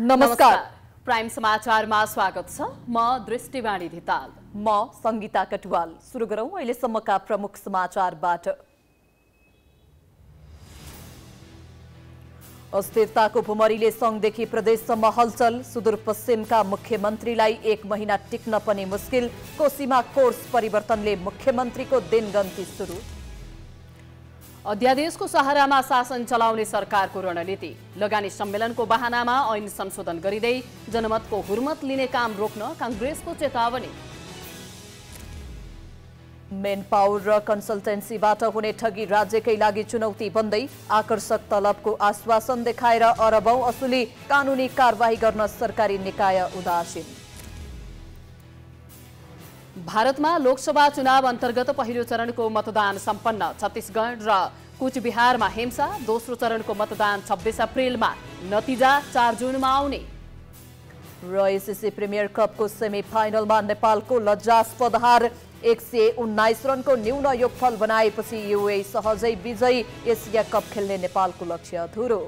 नमस्कार प्राइम समाचारमा स्वागत छ म दृष्टिवाणी धिताल म संगीता कटुवाल सुरु गरौँ अहिलेसम्मका प्रमुख समाचारबाट अस्थिरताको भुमरीले सङ्घदेखि प्रदेशसम्म हलचल सुदूरपश्चिमका मुख्यमन्त्रीलाई एक महिना टिक्न पनि मुस्किल कोसीमा कोर्स परिवर्तनले मुख्यमन्त्रीको दिनगन्ती सुरु अध्यादेशको सहारामा शासन चलाउने सरकारको रणनीति लगानी सम्मेलनको बहानामा ऐन संशोधन गरिँदै जनमतको हुर्मत लिने काम रोक्न काङ्ग्रेसको चेतावनी मेन पावर र कन्सल्टेन्सीबाट हुने ठगी राज्यकै लागि चुनौती बन्दै आकर्षक तलबको आश्वासन देखाएर अरबौं असुली कानूनी कारवाही गर्न सरकारी निकाय उदासीन भारतमा लोकसभा चुनाव अन्तर्गत पहिलो चरणको मतदान सम्पन्न छत्तिसगढ र कुचबिहारमा हिंसा दोस्रो चरणको मतदान छब्बिस अप्रेलमा नतिजा चार जुनमा आउने र एसिसी प्रिमियर कपको सेमिफाइनलमा नेपालको लज्जास्पद हार एक सय उन्नाइस रनको न्यून योगफल बनाएपछि युए सहजै विजयी एसिया कप खेल्ने नेपालको लक्ष्य अधुरो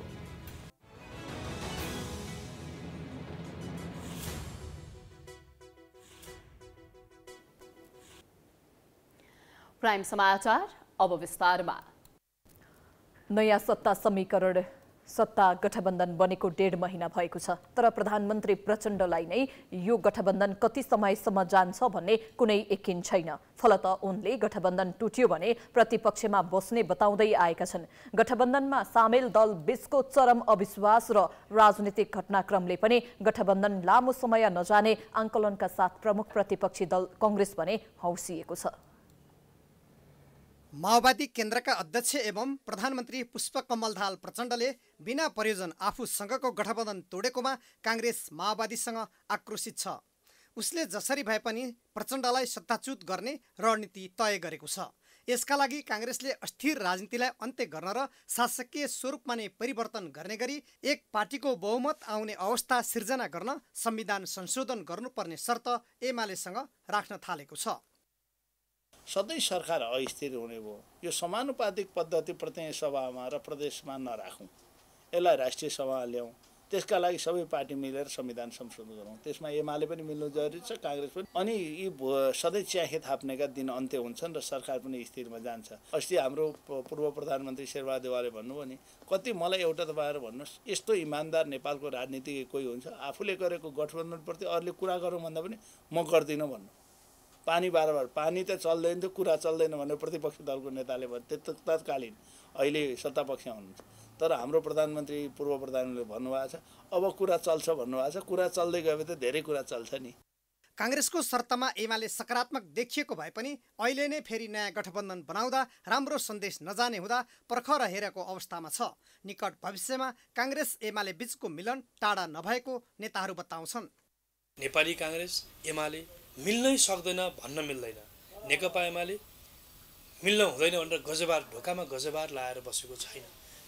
प्राइम समाचार अब विस्तारमा नयाँ सत्ता समीकरण सत्ता गठबन्धन बनेको डेढ महिना भएको छ तर प्रधानमन्त्री प्रचण्डलाई नै यो गठबन्धन कति समयसम्म जान्छ भन्ने कुनै यकिन छैन फलत उनले गठबन्धन टुट्यो भने प्रतिपक्षमा बस्ने बताउँदै आएका छन् गठबन्धनमा सामेल दल बीचको चरम अविश्वास र राजनीतिक घटनाक्रमले पनि गठबन्धन लामो समय नजाने आङ्कलनका साथ प्रमुख प्रतिपक्षी दल कङ्ग्रेस भने हौसिएको छ माओवादी केन्द्रका अध्यक्ष एवं प्रधानमन्त्री पुष्पकमल धाल प्रचण्डले बिना प्रयोजन आफूसँगको गठबन्धन तोडेकोमा काङ्ग्रेस माओवादीसँग आक्रोशित छ उसले जसरी भए पनि प्रचण्डलाई सत्ताच्युत गर्ने रणनीति तय गरेको छ यसका लागि काङ्ग्रेसले अस्थिर राजनीतिलाई अन्त्य गर्न र शासकीय स्वरूपमा नै परिवर्तन गर्ने गरी एक पार्टीको बहुमत आउने अवस्था सिर्जना गर्न संविधान संशोधन गर्नुपर्ने शर्त एमालेसँग राख्न थालेको छ सधैँ सरकार अस्थिर हुने भयो यो समानुपातिक पद्धति प्रतिनिधि सभामा र प्रदेशमा नराखौँ यसलाई राष्ट्रिय सभा ल्याउँ त्यसका लागि सबै पार्टी मिलेर संविधान संशोधन गरौँ त्यसमा एमाले पनि मिल्नु जरुरी छ काङ्ग्रेस पनि अनि यी सधैँ च्याखे थाप्नेका दिन अन्त्य हुन्छन् र सरकार पनि स्थिरमा जान्छ अस्ति हाम्रो पूर्व प्रधानमन्त्री शेरबहादेवाले भन्नुभयो नि कति मलाई एउटा तपाईँहरू भन्नुहोस् यस्तो इमान्दार नेपालको राजनीति कोही हुन्छ आफूले गरेको गठबन्धनप्रति अरूले कुरा गरौँ भन्दा पनि म गर्दिनँ भन्नु पानी बारम्बार पानी त चल्दैन थियो कुरा चल्दैन भनेर प्रतिपक्षी दलको नेताले भन्यो त्यो तत्कालीन अहिले सत्तापक्ष हुनुहुन्छ तर हाम्रो प्रधानमन्त्री पूर्व प्रधानमन्त्रीले भन्नुभएको छ अब कुरा चल्छ भन्नुभएको छ कुरा चल्दै गयो त धेरै कुरा चल्छ नि काङ्ग्रेसको शर्तमा एमाले सकारात्मक देखिएको भए पनि अहिले नै फेरि नयाँ गठबन्धन बनाउँदा राम्रो सन्देश नजाने हुँदा प्रखर हेरेको अवस्थामा छ निकट भविष्यमा काङ्ग्रेस एमाले बिचको मिलन टाढा नभएको नेताहरू बताउँछन् नेपाली काङ्ग्रेस एमाले मिल्नै सक्दैन भन्न मिल्दैन नेकपा एमाले मिल्न हुँदैन भनेर गजबार ढोकामा गजबार लाएर बसेको छैन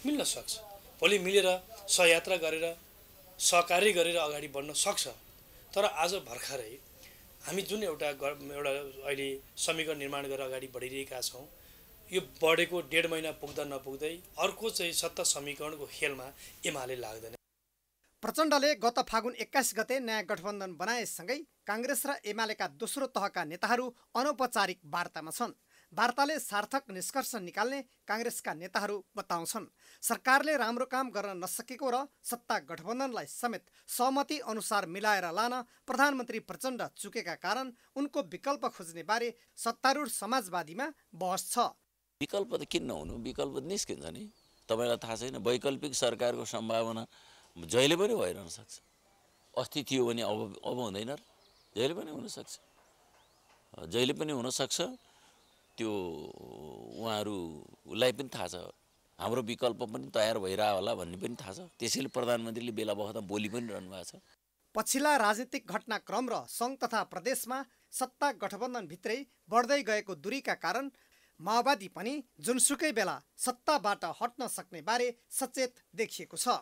मिल्न सक्छ भोलि मिलेर सहयात्रा गरेर सहकार्य गरेर अगाडि बढ्न सक्छ तर आज भर्खरै हामी जुन एउटा एउटा अहिले समीकरण निर्माण गरेर अगाडि बढिरहेका छौँ यो बढेको डेढ महिना पुग्दा नपुग्दै अर्को चाहिँ सत्ता समीकरणको खेलमा एमाले लाग्दैन प्रचण्डले गत फागुन एक्काइस गते नयाँ गठबन्धन बनाएसँगै काङ्ग्रेस र एमालेका दोस्रो तहका नेताहरू अनौपचारिक वार्तामा छन् वार्ताले सार्थक निष्कर्ष निकाल्ने काङ्ग्रेसका नेताहरू बताउँछन् सरकारले राम्रो काम गर्न नसकेको र सत्ता गठबन्धनलाई समेत सहमति अनुसार मिलाएर लान प्रधानमन्त्री प्रचण्ड चुकेका कारण उनको विकल्प खोज्ने बारे सत्तारूढ समाजवादीमा बहस छ विकल्प त किन नहुनु विकल्प निस्किन्छ नि तपाईँलाई थाहा छैन वैकल्पिक सरकारको सम्भावना जहिले पनि भइरहन सक्छ अस्ति थियो भने अब अब हुँदैन र जहिले पनि हुनसक्छ जहिले पनि हुनसक्छ त्यो उहाँहरूलाई पनि थाहा छ हाम्रो विकल्प पनि तयार भइरह होला भन्ने पनि थाहा छ त्यसैले प्रधानमन्त्रीले बेला बखतमा बोली पनि रहनु भएको छ पछिल्ला राजनीतिक घटनाक्रम र सङ्घ तथा प्रदेशमा सत्ता गठबन्धनभित्रै बढ्दै गएको दूरीका कारण माओवादी पनि जुनसुकै बेला सत्ताबाट हट्न सक्ने बारे सचेत देखिएको छ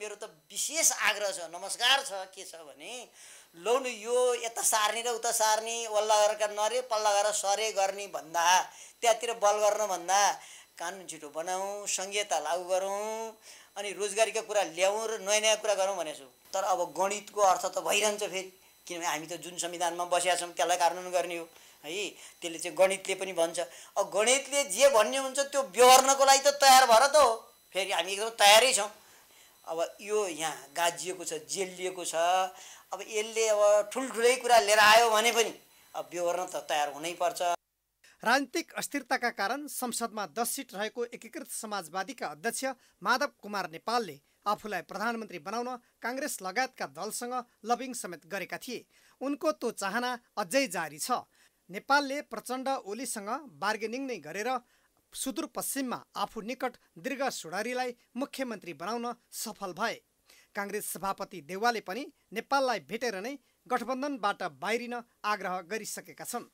मेरो त विशेष आग्रह छ नमस्कार छ के छ भने लौन यो यता सार्ने र उता सार्ने वल्ला गरेर नरे पल्ला गरेर सरे गर्ने भन्दा त्यहाँतिर बल गर्न भन्दा कानुन छिटो बनाऊ सङ्घीयता लागु गरौँ अनि रोजगारीका कुरा ल्याउँ र नयाँ नयाँ कुरा गरौँ भनेको तर अब गणितको अर्थ त भइरहन्छ फेरि किनभने हामी त जुन संविधानमा बसेका छौँ त्यसलाई कार्यान्वयन गर्ने हो है त्यसले चाहिँ गणितले पनि भन्छ अब गणितले जे भन्ने हुन्छ त्यो व्यवहारको लागि त तयार भएर त हो फेरि हामी एकदम तयारै छौँ अब यो यहाँ गाजिएको छ जेलिएको छ अब यसले अब ठुल्ठुलै कुरा लिएर आयो भने पनि अब व्यवहार त तयार हुनैपर्छ राजनीतिक अस्थिरताका कारण संसदमा दस सिट रहेको एकीकृत समाजवादीका अध्यक्ष माधव कुमार नेपालले आफूलाई प्रधानमन्त्री बनाउन काङ्ग्रेस लगायतका दलसँग लबिङ समेत गरेका थिए उनको त्यो चाहना अझै जारी छ नेपालले प्रचण्ड ओलीसँग बार्गेनिङ नै गरेर सुदूरपश्चिममा आफू निकट दीर्घ सुडारीलाई मुख्यमन्त्री बनाउन सफल भए काङ्ग्रेस सभापति देवालले पनि नेपाललाई भेटेर नै गठबन्धनबाट बाहिरिन आग्रह गरिसकेका छन्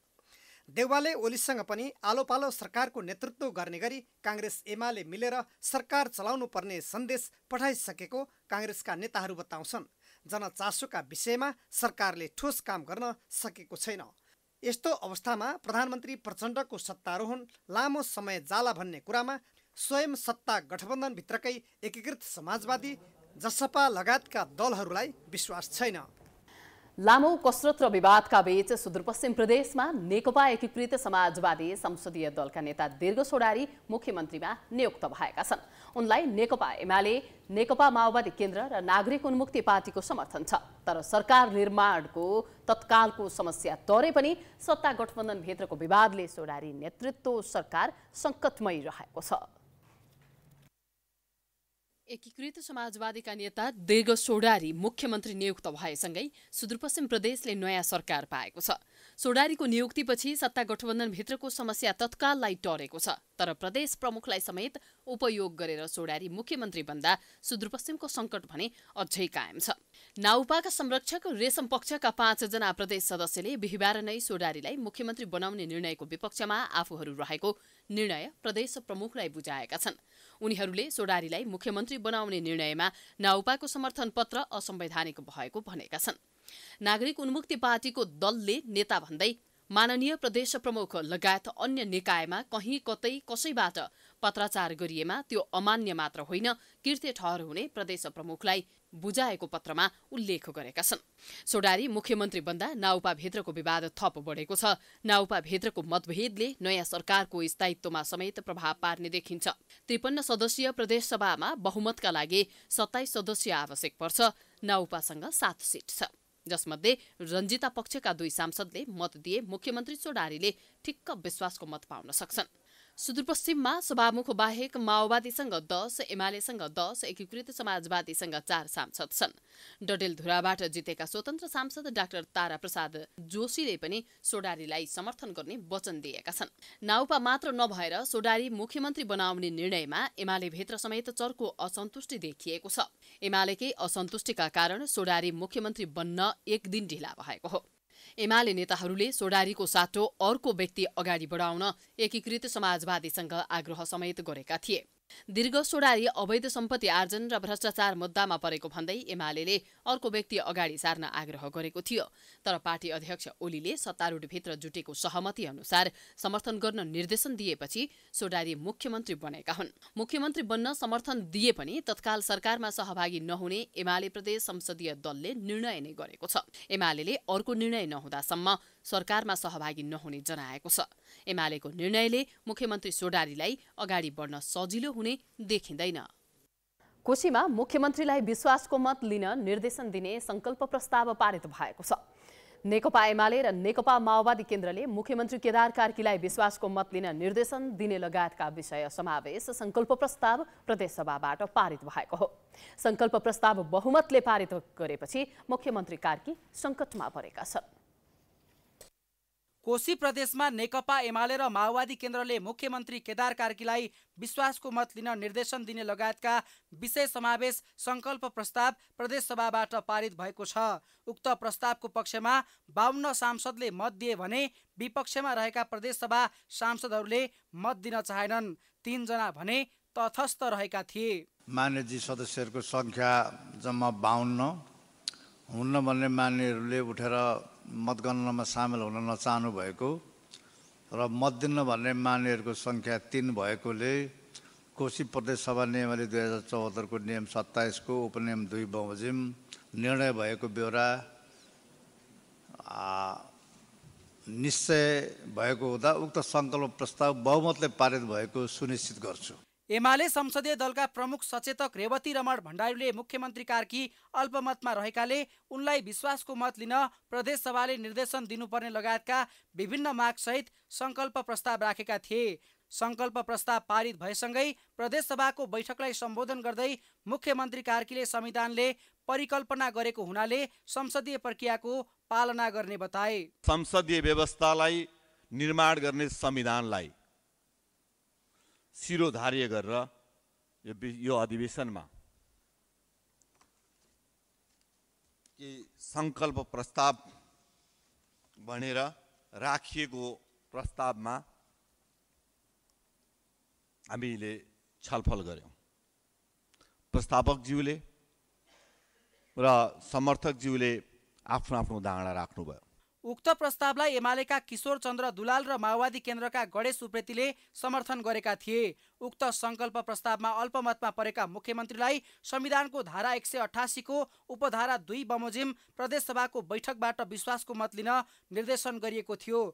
देवालले ओलीसँग पनि आलोपालो सरकारको नेतृत्व गर्ने गरी काङ्ग्रेस एमाले मिलेर सरकार चलाउनु पर्ने सन्देश पठाइसकेको काङ्ग्रेसका नेताहरू बताउँछन् जनचासोका विषयमा सरकारले ठोस काम गर्न सकेको छैन यस्तो अवस्थामा प्रधानमन्त्री प्रचण्डको सत्तारोहण लामो समय जाला भन्ने कुरामा स्वयं सत्ता गठबन्धनभित्रकै एकीकृत समाजवादी जसपा लगायतका दलहरूलाई विश्वास छैन लामो कसरत र विवादका बीच सुदूरपश्चिम प्रदेशमा नेकपा एकीकृत समाजवादी संसदीय दलका नेता दीर्घ सोडारी मुख्यमन्त्रीमा नियुक्त भएका छन् उनलाई नेकपा एमाले नेकपा माओवादी केन्द्र र नागरिक उन्मुक्ति पार्टीको समर्थन छ तर सरकार निर्माणको तत्कालको समस्या तरे पनि सत्ता गठबन्धनभित्रको विवादले सोडारी नेतृत्व सरकार सङ्कटमय रहेको छ एकीकृत समाजवादीका नेता दीर्घ सोडारी मुख्यमन्त्री नियुक्त भएसँगै सुदूरपश्चिम प्रदेशले नयाँ सरकार पाएको छ सोडारीको नियुक्तिपछि सत्ता गठबन्धनभित्रको समस्या तत्काललाई टरेको छ तर प्रदेश प्रमुखलाई समेत उपयोग गरेर सोडारी मुख्यमन्त्री बन्दा सुदूरपश्चिमको सङ्कट भने अझै कायम छ नाउपाका संरक्षक रेशम पक्षका पाँचजना प्रदेश सदस्यले बिहिबार नै सोडारीलाई मुख्यमन्त्री बनाउने निर्णयको विपक्षमा आफूहरू रहेको निर्णय प्रदेश प्रमुखलाई बुझाएका छन् उनीहरूले सोडारीलाई मुख्यमन्त्री बनाउने निर्णयमा नाउपाको समर्थन पत्र असंवैधानिक भएको भनेका छन् नागरिक उन्मुक्ति पार्टीको दलले नेता भन्दै माननीय प्रदेश प्रमुख लगायत अन्य निकायमा कहीँ कतै कसैबाट पत्राचार गरिएमा त्यो अमान्य मात्र होइन कृत्य ठहर हुने प्रदेश प्रमुखलाई बुझाएको पत्रमा उल्लेख गरेका छन् सोडारी मुख्यमन्त्री बन्दा नाउपाभित्रको विवाद थप बढेको छ नाउपाभित्रको मतभेदले नयाँ सरकारको स्थायित्वमा समेत प्रभाव पार्ने देखिन्छ त्रिपन्न सदस्यीय प्रदेशसभामा बहुमतका लागि सत्ताइस सदस्य आवश्यक पर्छ नाउपासँग सात सिट छ जसमध्ये रञ्जिता पक्षका दुई सांसदले मत दिए मुख्यमन्त्री चोडारीले ठिक्क विश्वासको मत पाउन सक्छन् सुदूरपश्चिममा सभामुख बाहेक माओवादीसँग दस एमालेसँग दस एकीकृत समाजवादीसँग चार सांसद छन् डडेलधुराबाट जितेका स्वतन्त्र सांसद डाक्टर तारा प्रसाद जोशीले पनि सोडारीलाई समर्थन गर्ने वचन दिएका छन् नाउपा मात्र नभएर सोडारी मुख्यमन्त्री बनाउने निर्णयमा एमाले भित्र समेत चर्को असन्तुष्टि देखिएको छ एमालेकै असन्तुष्टिका कारण सोडारी मुख्यमन्त्री बन्न एक दिन ढिला भएको हो एमाले नेताहरूले सोडारीको साटो अर्को व्यक्ति अगाडि बढाउन एकीकृत समाजवादीसँग आग्रह समेत गरेका थिए दीर्घ सोडारी अवैध सम्पत्ति आर्जन र भ्रष्टाचार मुद्दामा परेको भन्दै एमाले अर्को व्यक्ति अगाडि सार्न आग्रह गरेको थियो तर पार्टी अध्यक्ष ओलीले सत्तारूढभित्र जुटेको सहमति अनुसार समर्थन गर्न निर्देशन दिएपछि सोडारी मुख्यमन्त्री बनेका हुन् मुख्यमन्त्री बन्न समर्थन दिए पनि तत्काल सरकारमा सहभागी नहुने एमाले प्रदेश संसदीय दलले निर्णय नै गरेको छ एमाले अर्को निर्णय नहुँदासम्म सरकारमा सहभागी नहुने जनाएको छ एमालेको निर्णयले मुख्यमन्त्री सोडारीलाई अगाडि बढ्न सजिलो हुने देखिँदैन कोशीमा मुख्यमन्त्रीलाई विश्वासको मत लिन निर्देशन दिने सङ्कल्प प्रस्ताव पारित भएको छ नेकपा एमाले र नेकपा माओवादी केन्द्रले मुख्यमन्त्री केदार कार्कीलाई विश्वासको मत लिन निर्देशन दिने लगायतका विषय समावेश सङ्कल्प प्रस्ताव प्रदेशसभाबाट पारित भएको हो सङ्कल्प प्रस्ताव बहुमतले पारित गरेपछि मुख्यमन्त्री कार्की सङ्कटमा परेका छन् कोशी प्रदेशमा नेकपा एमाले र माओवादी केन्द्रले मुख्यमन्त्री केदार कार्कीलाई विश्वासको मत लिन निर्देशन दिने लगायतका विषय समावेश सङ्कल्प प्रस्ताव प्रदेशसभाबाट पारित भएको छ उक्त प्रस्तावको पक्षमा बाहन्न सांसदले मत दिए भने विपक्षमा रहेका प्रदेशसभा सांसदहरूले मत दिन चाहेनन् तिनजना भने तथस्थ रहेका थिए मान्यजी सदस्यहरूको सङ्ख्या जम्मा बाहुन्न हुन्न भन्ने मान्यहरूले उठेर मतगणनामा सामेल हुन नचाहनु भएको र मतदिन भन्ने मान्नेहरूको सङ्ख्या तिन भएकोले कोशी प्रदेशसभा नियमावली दुई हजार चौहत्तरको नियम सत्ताइसको उपनियम दुई बमोजिम निर्णय भएको बेहोरा निश्चय भएको हुँदा उक्त सङ्कल्प प्रस्ताव बहुमतले पारित भएको सुनिश्चित गर्छु एमाले संसदीय दलका प्रमुख सचेतक रेवती रमण भण्डारीले मुख्यमन्त्री कार्की अल्पमतमा रहेकाले उनलाई विश्वासको मत लिन प्रदेशसभाले निर्देशन दिनुपर्ने लगायतका विभिन्न मागसहित सङ्कल्प प्रस्ताव राखेका थिए सङ्कल्प प्रस्ताव पारित भएसँगै प्रदेशसभाको बैठकलाई सम्बोधन गर्दै मुख्यमन्त्री कार्कीले संविधानले परिकल्पना गरेको हुनाले संसदीय प्रक्रियाको पालना गर्ने बताए संसदीय व्यवस्थालाई निर्माण गर्ने संविधानलाई शिरोधार्य गरेर यो यो अधिवेशनमा केही सङ्कल्प प्रस्ताव भनेर राखिएको प्रस्तावमा हामीले छलफल गऱ्यौँ प्रस्तावकज्यूले र समर्थकज्यूले आफ्नो आफ्नो धारणा राख्नुभयो उक्त प्रस्तावलाई एमालेका किशोर चन्द्र दुलाल र माओवादी केन्द्रका गणेश उप्रेतीले समर्थन गरेका थिए उक्त सङ्कल्प प्रस्तावमा अल्पमतमा परेका मुख्यमन्त्रीलाई संविधानको धारा एक सय अठासीको उपधारा दुई बमोजिम प्रदेशसभाको बैठकबाट विश्वासको मत लिन निर्देशन गरिएको थियो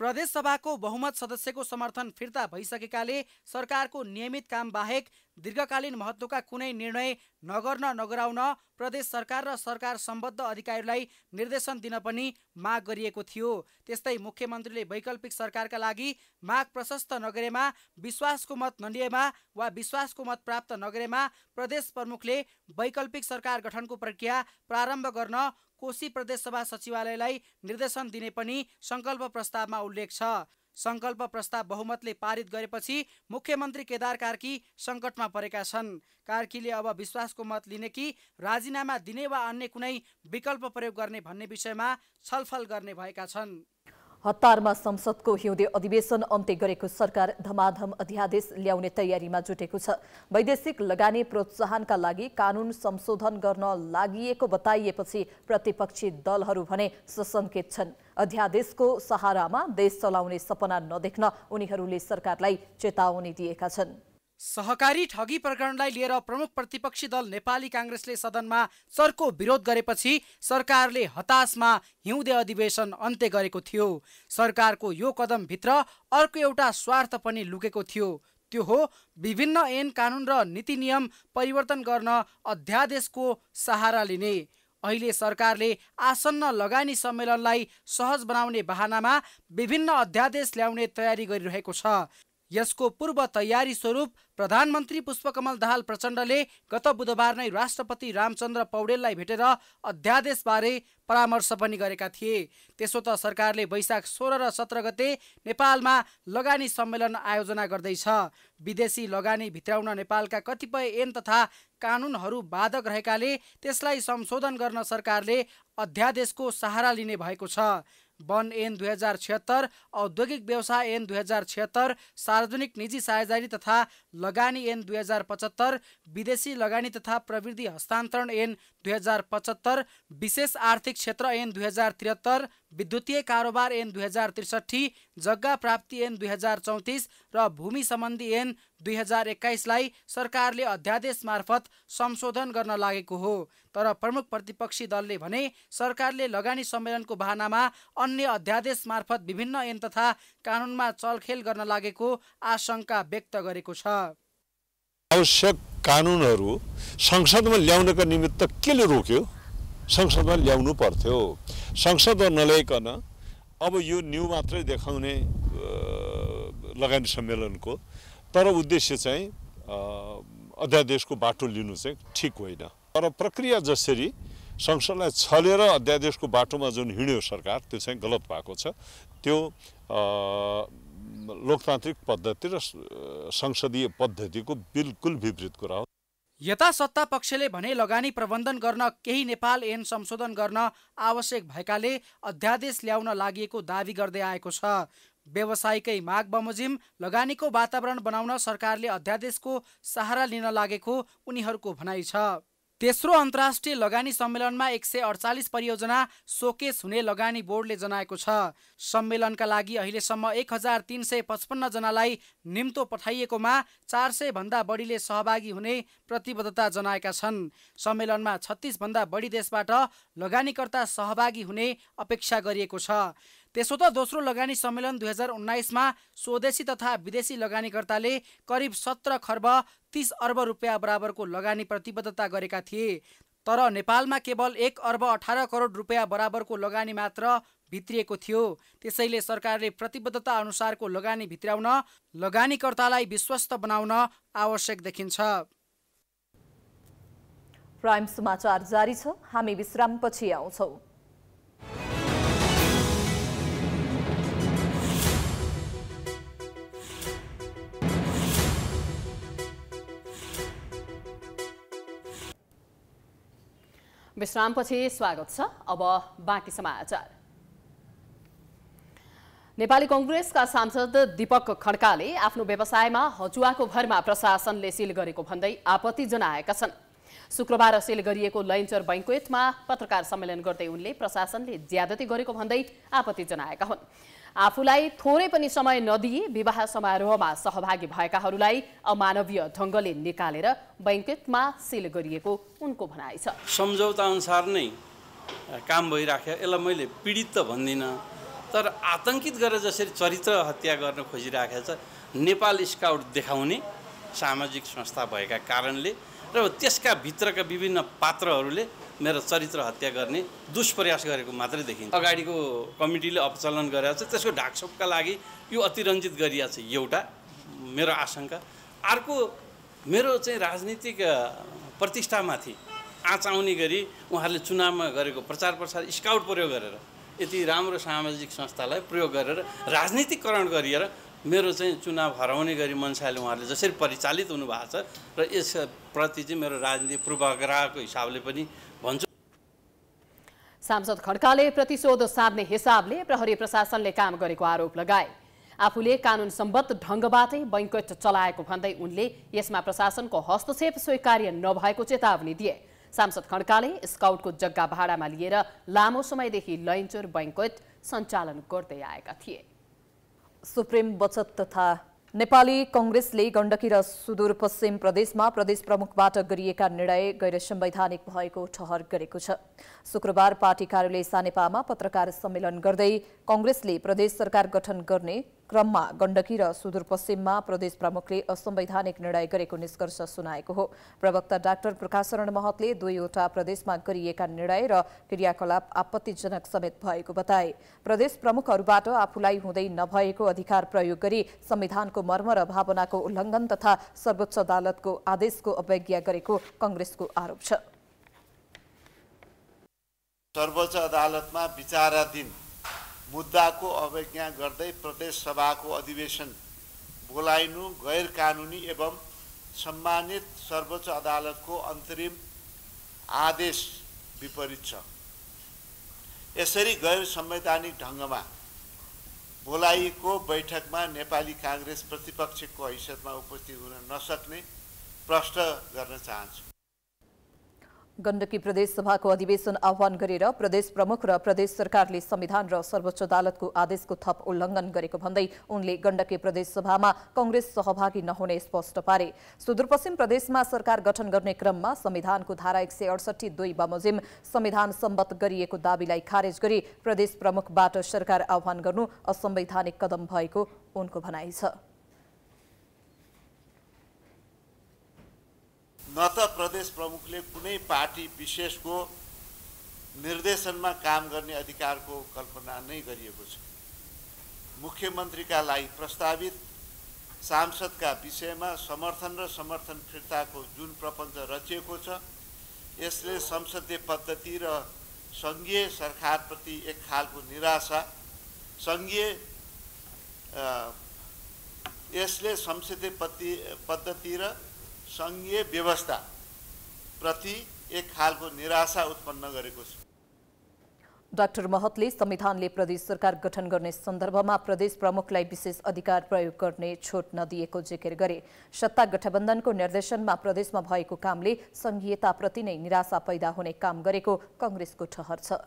प्रदेश सभाको बहुमत सदस्यको समर्थन फिर्ता भइसकेकाले सरकारको नियमित काम बाहेक दीर्घकालीन महत्त्वका कुनै निर्णय नगर्न नगराउन प्रदेश सरकार र सरकार सम्बद्ध अधिकारीलाई निर्देशन दिन पनि माग गरिएको थियो त्यस्तै मुख्यमन्त्रीले वैकल्पिक सरकारका लागि माग प्रशस्त नगरेमा विश्वासको मत नलिएमा वा विश्वासको मत प्राप्त नगरेमा प्रदेश प्रमुखले वैकल्पिक सरकार गठनको प्रक्रिया प्रारम्भ गर्न कोशी प्रदेशसभा सचिवालयलाई निर्देशन दिने पनि सङ्कल्प प्रस्तावमा उल्लेख छ सङ्कल्प प्रस्ताव बहुमतले पारित गरेपछि मुख्यमन्त्री केदार कार्की सङ्कटमा परेका छन् कार्कीले अब विश्वासको मत लिने कि राजीनामा दिने वा अन्य कुनै विकल्प प्रयोग गर्ने भन्ने विषयमा छलफल गर्ने भएका छन् हतारमा संसदको हिउँदे अधिवेशन अन्त्य गरेको सरकार धमाधम अध्यादेश ल्याउने तयारीमा जुटेको छ वैदेशिक लगानी प्रोत्साहनका लागि कानून संशोधन गर्न लागि बताइएपछि प्रतिपक्षी दलहरू भने सशङ्कित छन् अध्यादेशको सहारामा देश चलाउने सपना नदेख्न उनीहरूले सरकारलाई चेतावनी दिएका छन् सहकारी ठगी प्रकरणलाई लिएर प्रमुख प्रतिपक्षी दल नेपाली काङ्ग्रेसले सदनमा चर्को विरोध गरेपछि सरकारले हताशमा हिउँदे अधिवेशन अन्त्य गरेको थियो सरकारको यो कदमभित्र अर्को एउटा स्वार्थ पनि लुकेको थियो त्यो हो विभिन्न ऐन कानुन र नीति नियम परिवर्तन गर्न अध्यादेशको सहारा लिने अहिले सरकारले आसन्न लगानी सम्मेलनलाई सहज बनाउने बहानामा विभिन्न अध्यादेश ल्याउने तयारी गरिरहेको छ यसको पूर्व तयारी स्वरूप प्रधानमन्त्री पुष्पकमल दाहाल प्रचण्डले गत बुधबार नै राष्ट्रपति रामचन्द्र पौडेललाई भेटेर अध्यादेशबारे परामर्श पनि गरेका थिए त्यसो त सरकारले वैशाख सोह्र र सत्र गते नेपालमा लगानी सम्मेलन आयोजना गर्दैछ विदेशी लगानी भित्राउन नेपालका कतिपय ऐन तथा कानुनहरू बाधक रहेकाले त्यसलाई संशोधन गर्न सरकारले अध्यादेशको सहारा लिने भएको छ वन ऐन दुई हजार छिहत्तर औद्योगिक व्यवसाय एन दुई हजार छिहत्तर सार्वजनिक निजी साझेदारी तथा लगानी एन दुई हजार पचहत्तर विदेशी लगानी तथा प्रविधि हस्तान्तरण एन दुई हजार पचहत्तर विशेष आर्थिक क्षेत्र एन दुई हजार त्रिहत्तर विद्युतीय कारोबार एन दुई हजार त्रिसठी जग्गा प्राप्ति एन दुई हजार चौतिस र भूमि सम्बन्धी ऐन दुई हजार एक्काइसलाई सरकारले अध्यादेश मार्फत संशोधन गर्न लागेको हो तर प्रमुख प्रतिपक्षी दलले भने सरकारले लगानी सम्मेलनको बहानामा अन्य अध्यादेश मार्फत विभिन्न ऐन तथा कानुनमा चलखेल गर्न लागेको आशंका व्यक्त गरेको छ आवश्यक कानुनहरू संसदमा ल्याउनका निमित्त केले रोक्यो संसदमा ल्याउनु पर्थ्यो संसदमा नल्याइकन अब यो न्यु मात्रै देखाउने लगानी सम्मेलनको तर उद्देश्य चाहिँ अध्यादेशको बाटो लिनु चाहिँ ठिक होइन तर प्रक्रिया जसरी संसदलाई छलेर अध्यादेशको बाटोमा जुन हिँड्यो सरकार त्यो चाहिँ गलत भएको छ त्यो लोकतान्त्रिक पद्धति र संसदीय पद्धतिको बिल्कुल विपरीत कुरा हो यता सत्ता पक्षले भने लगानी प्रबन्धन गर्न केही नेपाल एन संशोधन गर्न आवश्यक भएकाले अध्यादेश ल्याउन लागि दावी गर्दै आएको छ व्यवसायिकै माग बमोजिम लगानीको वातावरण बनाउन सरकारले अध्यादेशको सहारा लिन लागेको उनीहरूको भनाइ छ तेस्रो अन्तर्राष्ट्रिय लगानी सम्मेलनमा एक सय अडचालिस परियोजना सोकेस हुने लगानी बोर्डले जनाएको छ सम्मेलनका लागि अहिलेसम्म एक हजार तिन सय पचपन्नजनालाई निम्तो पठाइएकोमा चार सय भन्दा बढीले सहभागी हुने प्रतिबद्धता जनाएका छन् सम्मेलनमा छत्तिसभन्दा बढी देशबाट लगानीकर्ता सहभागी हुने अपेक्षा गरिएको छ त्यसो त दोस्रो लगानी सम्मेलन दुई हजार उन्नाइसमा स्वदेशी तथा विदेशी लगानीकर्ताले करिब सत्र खर्ब तिस अर्ब रुपियाँ बराबरको लगानी प्रतिबद्धता गरेका थिए तर नेपालमा केवल एक अर्ब अठार करोड रुपियाँ बराबरको लगानी मात्र भित्रिएको थियो त्यसैले सरकारले प्रतिबद्धता अनुसारको लगानी भित्राउन लगानीकर्तालाई विश्वस्त बनाउन आवश्यक देखिन्छ प्राइम समाचार जारी छ हामी विश्रामपछि आउँछौँ विश्रामपछि स्वागत छ अब बाँकी समाचार नेपाली कङ्ग्रेसका सांसद दीपक खड्काले आफ्नो व्यवसायमा हचुवाको भरमा प्रशासनले सिल गरेको भन्दै आपत्ति जनाएका छन् शुक्रबार सिल गरिएको लैन्चर बैङ्क्वेटमा पत्रकार सम्मेलन गर्दै उनले प्रशासनले ज्यादती गरेको भन्दै आपत्ति जनाएका हुन् आफूलाई थोरै पनि समय नदिए विवाह समारोहमा सहभागी भएकाहरूलाई अमानवीय ढङ्गले निकालेर बैङ्केटमा सिल गरिएको उनको भनाइ छ सम्झौता अनुसार नै काम भइराख्यो यसलाई मैले पीडित त भन्दिनँ तर आतङ्कित गरेर जसरी चरित्र हत्या गर्न खोजिराखेको छ नेपाल स्काउट देखाउने सामाजिक संस्था भएका कारणले र त्यसका भित्रका विभिन्न पात्रहरूले मेरो चरित्र हत्या गर्ने दुष्प्रयास गरेको मात्रै देखिन्छ अगाडिको कमिटीले अपचलन गरेर छ त्यसको ढाकछोपका लागि यो अतिरञ्जित गरिएको छ एउटा मेरो आशंका अर्को मेरो चाहिँ राजनीतिक प्रतिष्ठामाथि आँच आउने गरी उहाँहरूले चुनावमा गरेको प्रचार प्रसार स्काउट प्रयोग गरेर यति राम्रो सामाजिक संस्थालाई प्रयोग गरेर राजनीतिकरण गरिएर मेरो चाहिँ चुनाव हराउने गरी मनसाले उहाँहरूले जसरी परिचालित हुनुभएको छ र यस प्रति चाहिँ मेरो राजनीति पूर्वाग्रहको हिसाबले पनि भन्छु सांसद खड्काले प्रतिशोध साध्ने हिसाबले प्रहरी प्रशासनले काम गरेको आरोप लगाए आफूले कानुन सम्बद्ध ढङ्गबाटै बैङ्कट चलाएको भन्दै उनले यसमा प्रशासनको हस्तक्षेप स्वीकार्य नभएको चेतावनी दिए सांसद खड्काले स्काउटको जग्गा भाडामा लिएर लामो समयदेखि लैनचोर बैङ्कट सञ्चालन गर्दै आएका थिए सुप्रिम बचत तथा नेपाली कङ्ग्रेसले गण्डकी र सुदूरपश्चिम प्रदेशमा प्रदेश प्रमुखबाट गरिएका निर्णय गैर संवैधानिक भएको ठहर गरेको छ शुक्रबार पार्टी कार्यालय सानेपामा पत्रकार सम्मेलन गर्दै कङ्ग्रेसले प्रदेश सरकार गठन गर्ने क्रममा गण्डकी र सुदूरपश्चिममा प्रदेश प्रमुखले असंवैधानिक निर्णय गरेको निष्कर्ष सुनाएको हो प्रवक्ता डाक्टर प्रकाशरण महतले दुईवटा प्रदेशमा गरिएका निर्णय र क्रियाकलाप आपत्तिजनक समेत भएको बताए प्रदेश प्रमुखहरूबाट आफूलाई हुँदै नभएको अधिकार प्रयोग गरी संविधानको मर्म र भावनाको उल्लंघन तथा सर्वोच्च अदालतको आदेशको अवज्ञा गरेको कंग्रेसको आरोप छ सर्वोच्च अदालतमा विचाराधीन मुद्दाको अवज्ञा गर्दै प्रदेश सभाको अधिवेशन बोलाइनु गैर कानुनी एवं सम्मानित सर्वोच्च अदालतको अन्तरिम आदेश विपरीत छ यसरी गैर संवैधानिक ढङ्गमा बोलाइएको बैठकमा नेपाली काङ्ग्रेस प्रतिपक्षको हैसियतमा उपस्थित हुन नसक्ने प्रश्न गर्न चाहन्छु गण्डकी प्रदेश सभाको अधिवेशन आह्वान गरेर प्रदेश प्रमुख र प्रदेश सरकारले संविधान र सर्वोच्च अदालतको आदेशको थप उल्लङ्घन गरेको भन्दै उनले गण्डकी प्रदेश सभामा कंग्रेस सहभागी नहुने स्पष्ट पारे सुदूरपश्चिम प्रदेशमा सरकार गठन गर्ने क्रममा संविधानको धारा एक सय अडसठी दुई बमोजिम संविधान सम्बत गरिएको दावीलाई खारेज गरी प्रदेश प्रमुखबाट सरकार आह्वान गर्नु असंवैधानिक कदम भएको उनको भनाइ छ न त प्रदेश प्रमुखले कुनै पार्टी विशेषको निर्देशनमा काम गर्ने अधिकारको कल्पना नै गरिएको छ मुख्यमन्त्रीका लागि प्रस्तावित सांसदका विषयमा समर्थन र समर्थन फिर्ताको जुन प्रपञ्च रचिएको छ यसले संसदीय पद्धति र सङ्घीय सरकारप्रति एक खालको निराशा सङ्घीय यसले संसदीय पद्धति र सङ्घीय प्रति एक खालको निराशा उत्पन्न गरेको छ डाक्टर महतले संविधानले प्रदेश सरकार गठन गर्ने सन्दर्भमा प्रदेश प्रमुखलाई विशेष अधिकार प्रयोग गर्ने छोट नदिएको जिकिर गरे सत्ता गठबन्धनको निर्देशनमा प्रदेशमा भएको कामले संघीयताप्रति नै निराशा पैदा हुने काम गरेको कङ्ग्रेसको ठहर छ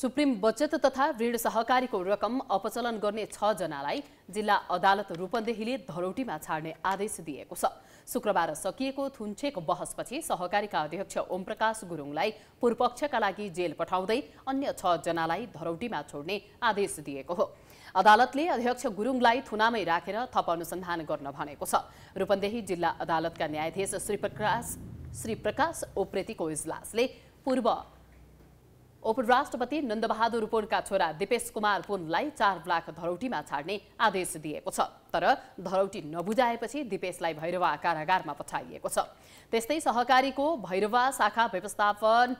सुप्रिम बचत तथा ऋण सहकारीको रकम अपचलन गर्ने छ जनालाई जिल्ला अदालत रूपन्देहीले धरौटीमा छाड्ने आदेश दिएको छ शुक्रबार सकिएको थुन्छेको बहसपछि सहकारीका अध्यक्ष ओमप्रकाश गुरुङलाई पूर्वपक्षका लागि जेल पठाउँदै अन्य छ जनालाई धरौटीमा छोड्ने आदेश दिएको हो अदालतले अध्यक्ष गुरुङलाई थुनामै राखेर थप अनुसन्धान गर्न भनेको छ रूपन्देही जिल्ला अदालतका न्यायाधीश श्री प्रकाश श्री प्रकाश ओप्रेतीको इजलासले पूर्व उपराष्ट्रपति नन्दबहादुर पुनका छोरा दिपेश कुमार पुनलाई चार ब्लाक धरौटीमा छाड्ने आदेश दिएको छ तर धरौटी नबुझाएपछि दिपेशलाई भैरवा कारागारमा पठाइएको छ त्यस्तै सहकारीको भैरवा शाखा व्यवस्थापन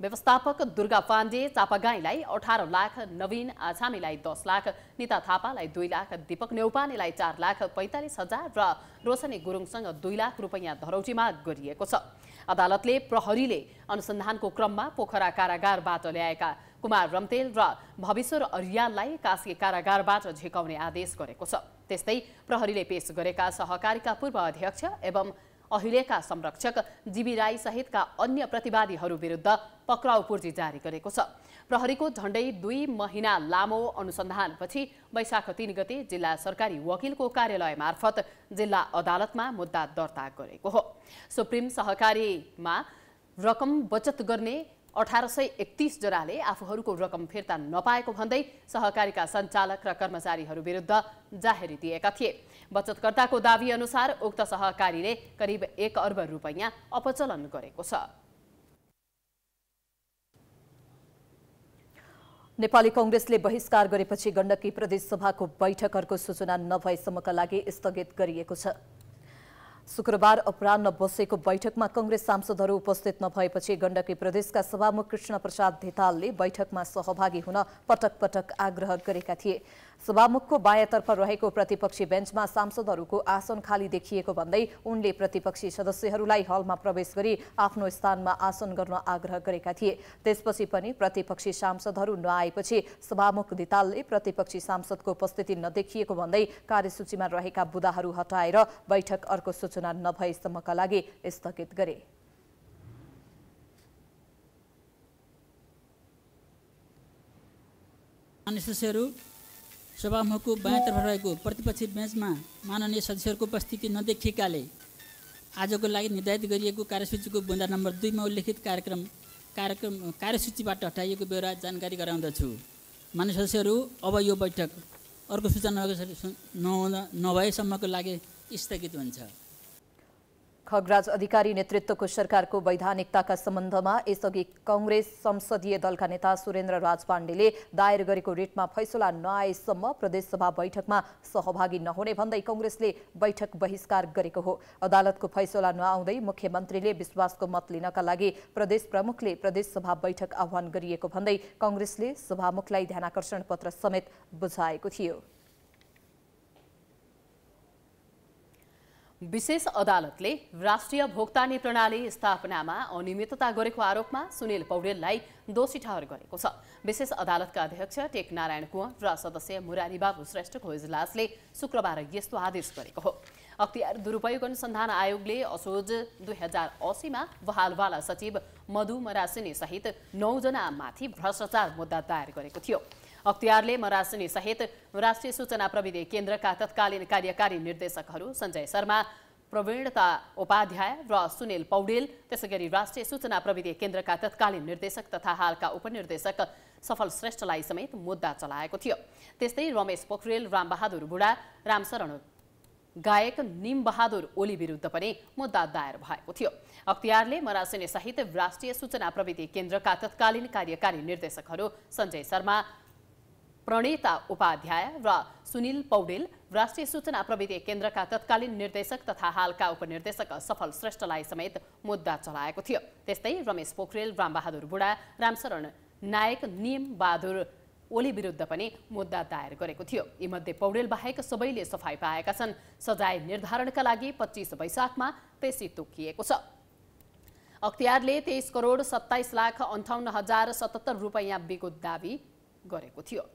व्यवस्थापक दुर्गा पाण्डे चापागाईलाई अठार लाख नवीन आछामीलाई दस लाख नीता थापालाई दुई लाख दीपक नेौपानेलाई चार लाख पैँतालिस हजार र रोशनी गुरुङसँग दुई लाख रुपैयाँ धरौटी गरिएको छ अदालतले प्रहरीले अनुसन्धानको क्रममा पोखरा कारागारबाट ल्याएका कुमार रम्तेल र भविश्वर अरियाललाई कास्की कारागारबाट झिकाउने आदेश गरेको छ त्यस्तै प्रहरीले पेश गरेका सहकारीका पूर्व अध्यक्ष एवं अहिलेका संरक्षक जीवी राई सहितका अन्य प्रतिवादीहरू विरुद्ध पक्राउ पूर्जी जारी गरेको छ प्रहरीको झण्डै दुई महिना लामो अनुसन्धानपछि वैशाख तीन गते जिल्ला सरकारी वकिलको कार्यालय मार्फत जिल्ला अदालतमा मुद्दा दर्ता गरेको हो सुप्रिम सहकारीमा रकम बचत गर्ने अठार सय एकतिस जनाले आफूहरूको रकम फिर्ता नपाएको भन्दै सहकारीका सञ्चालक र कर्मचारीहरू विरुद्ध जाहेरी दिएका थिए बचतकर्ताको दावी अनुसार उक्त सहकारीले करिब एक अर्ब रुपैयाँ अपचलन गरेको छ नेपाली कङ्ग्रेसले बहिष्कार गरेपछि गण्डकी प्रदेश सभाको बैठकहरूको सूचना नभएसम्मका लागि स्थगित गरिएको छ शुक्रबार अपरान्न बसेको बैठकमा कङ्ग्रेस सांसदहरू उपस्थित नभएपछि गण्डकी प्रदेशका सभामुख कृष्ण प्रसाद धेतालले बैठकमा सहभागी हुन पटक पटक आग्रह गरेका थिए सभामुखको बायाँतर्फ रहेको प्रतिपक्षी बेन्चमा सांसदहरूको आसन खाली देखिएको भन्दै उनले प्रतिपक्षी सदस्यहरूलाई हलमा प्रवेश गरी आफ्नो स्थानमा आसन गर्न आग्रह गरेका थिए त्यसपछि पनि प्रतिपक्षी सांसदहरू नआएपछि सभामुख दितालले प्रतिपक्षी सांसदको उपस्थिति नदेखिएको भन्दै कार्यसूचीमा रहेका बुदाहरू हटाएर बैठक अर्को सूचना नभएसम्मका लागि स्थगित गरे सदस्यहरू सभामुखको तर्फ रहेको प्रतिपक्षी बेन्चमा माननीय सदस्यहरूको उपस्थिति नदेखिएकाले आजको लागि निर्धारित गरिएको कार्यसूचीको बुन्दा नम्बर दुईमा उल्लेखित कार्यक्रम कार्यक्रम कार्यसूचीबाट हटाइएको बेहोरा जानकारी गराउँदछु मान्य सदस्यहरू अब यो बैठक अर्को सूचना नहुन नभएसम्मको लागि स्थगित हुन्छ खगराज अधिकारी नेतृत्वको सरकारको वैधानिकताका सम्बन्धमा यसअघि कङ्ग्रेस संसदीय दलका नेता सुरेन्द्र राज पाण्डेले दायर गरेको रिटमा फैसला नआएसम्म प्रदेशसभा बैठकमा सहभागी नहुने भन्दै कङ्ग्रेसले बैठक बहिष्कार गरेको हो अदालतको फैसला नआउँदै मुख्यमन्त्रीले विश्वासको मत लिनका लागि प्रदेश प्रमुखले प्रदेशसभा बैठक आह्वान गरिएको भन्दै कङ्ग्रेसले सभामुखलाई ध्यानाकर्षण पत्र समेत बुझाएको थियो विशेष अदालतले राष्ट्रिय भोक्तानी प्रणाली स्थापनामा अनियमितता गरेको आरोपमा सुनिल पौडेललाई दोषी ठहर गरेको छ विशेष अदालतका अध्यक्ष टेक नारायण कुँवर र सदस्य मुरारी बाबु श्रेष्ठको इजलासले शुक्रबार यस्तो आदेश गरेको हो अख्तियार दुरुपयोग अनुसन्धान आयोगले असोज दुई हजार असीमा बहालवाला सचिव मधु मरासिनी सहित नौजनामाथि भ्रष्टाचार मुद्दा दायर गरेको थियो अख्तियारले मरासनी सहित राष्ट्रिय सूचना प्रविधि केन्द्रका तत्कालीन कार्यकारी निर्देशकहरू सञ्जय शर्मा प्रवीणता उपाध्याय र सुनिल पौडेल त्यसै गरी राष्ट्रिय सूचना प्रविधि केन्द्रका तत्कालीन निर्देशक तथा हालका उपनिर्देशक सफल श्रेष्ठलाई समेत मुद्दा चलाएको थियो त्यस्तै रमेश पोखरेल रामबहादुर बुढा रामशरण गायक निमबहादुर ओली विरुद्ध पनि मुद्दा दायर भएको थियो अख्तियारले मरासिने सहित राष्ट्रिय सूचना प्रविधि केन्द्रका तत्कालीन कार्यकारी निर्देशकहरू सञ्जय शर्मा प्रणेता उपाध्याय र सुनिल पौडेल राष्ट्रिय सूचना प्रविधि केन्द्रका तत्कालीन निर्देशक तथा हालका उपनिर्देशक सफल श्रेष्ठलाई समेत मुद्दा चलाएको थियो त्यस्तै रमेश पोखरेल रामबहादुर बुढा रामशरण नायक नियम बहादुर ओली विरुद्ध पनि मुद्दा दायर गरेको थियो यी मध्ये पौडेल बाहेक सबैले सफाई पाएका छन् सजाय निर्धारणका लागि पच्चिस वैशाखमा पेशी तोकिएको छ अख्तियारले तेइस करोड सत्ताइस लाख अन्ठाउन्न हजार सतहत्तर रुपियाँ बिगो दावी गरेको थियो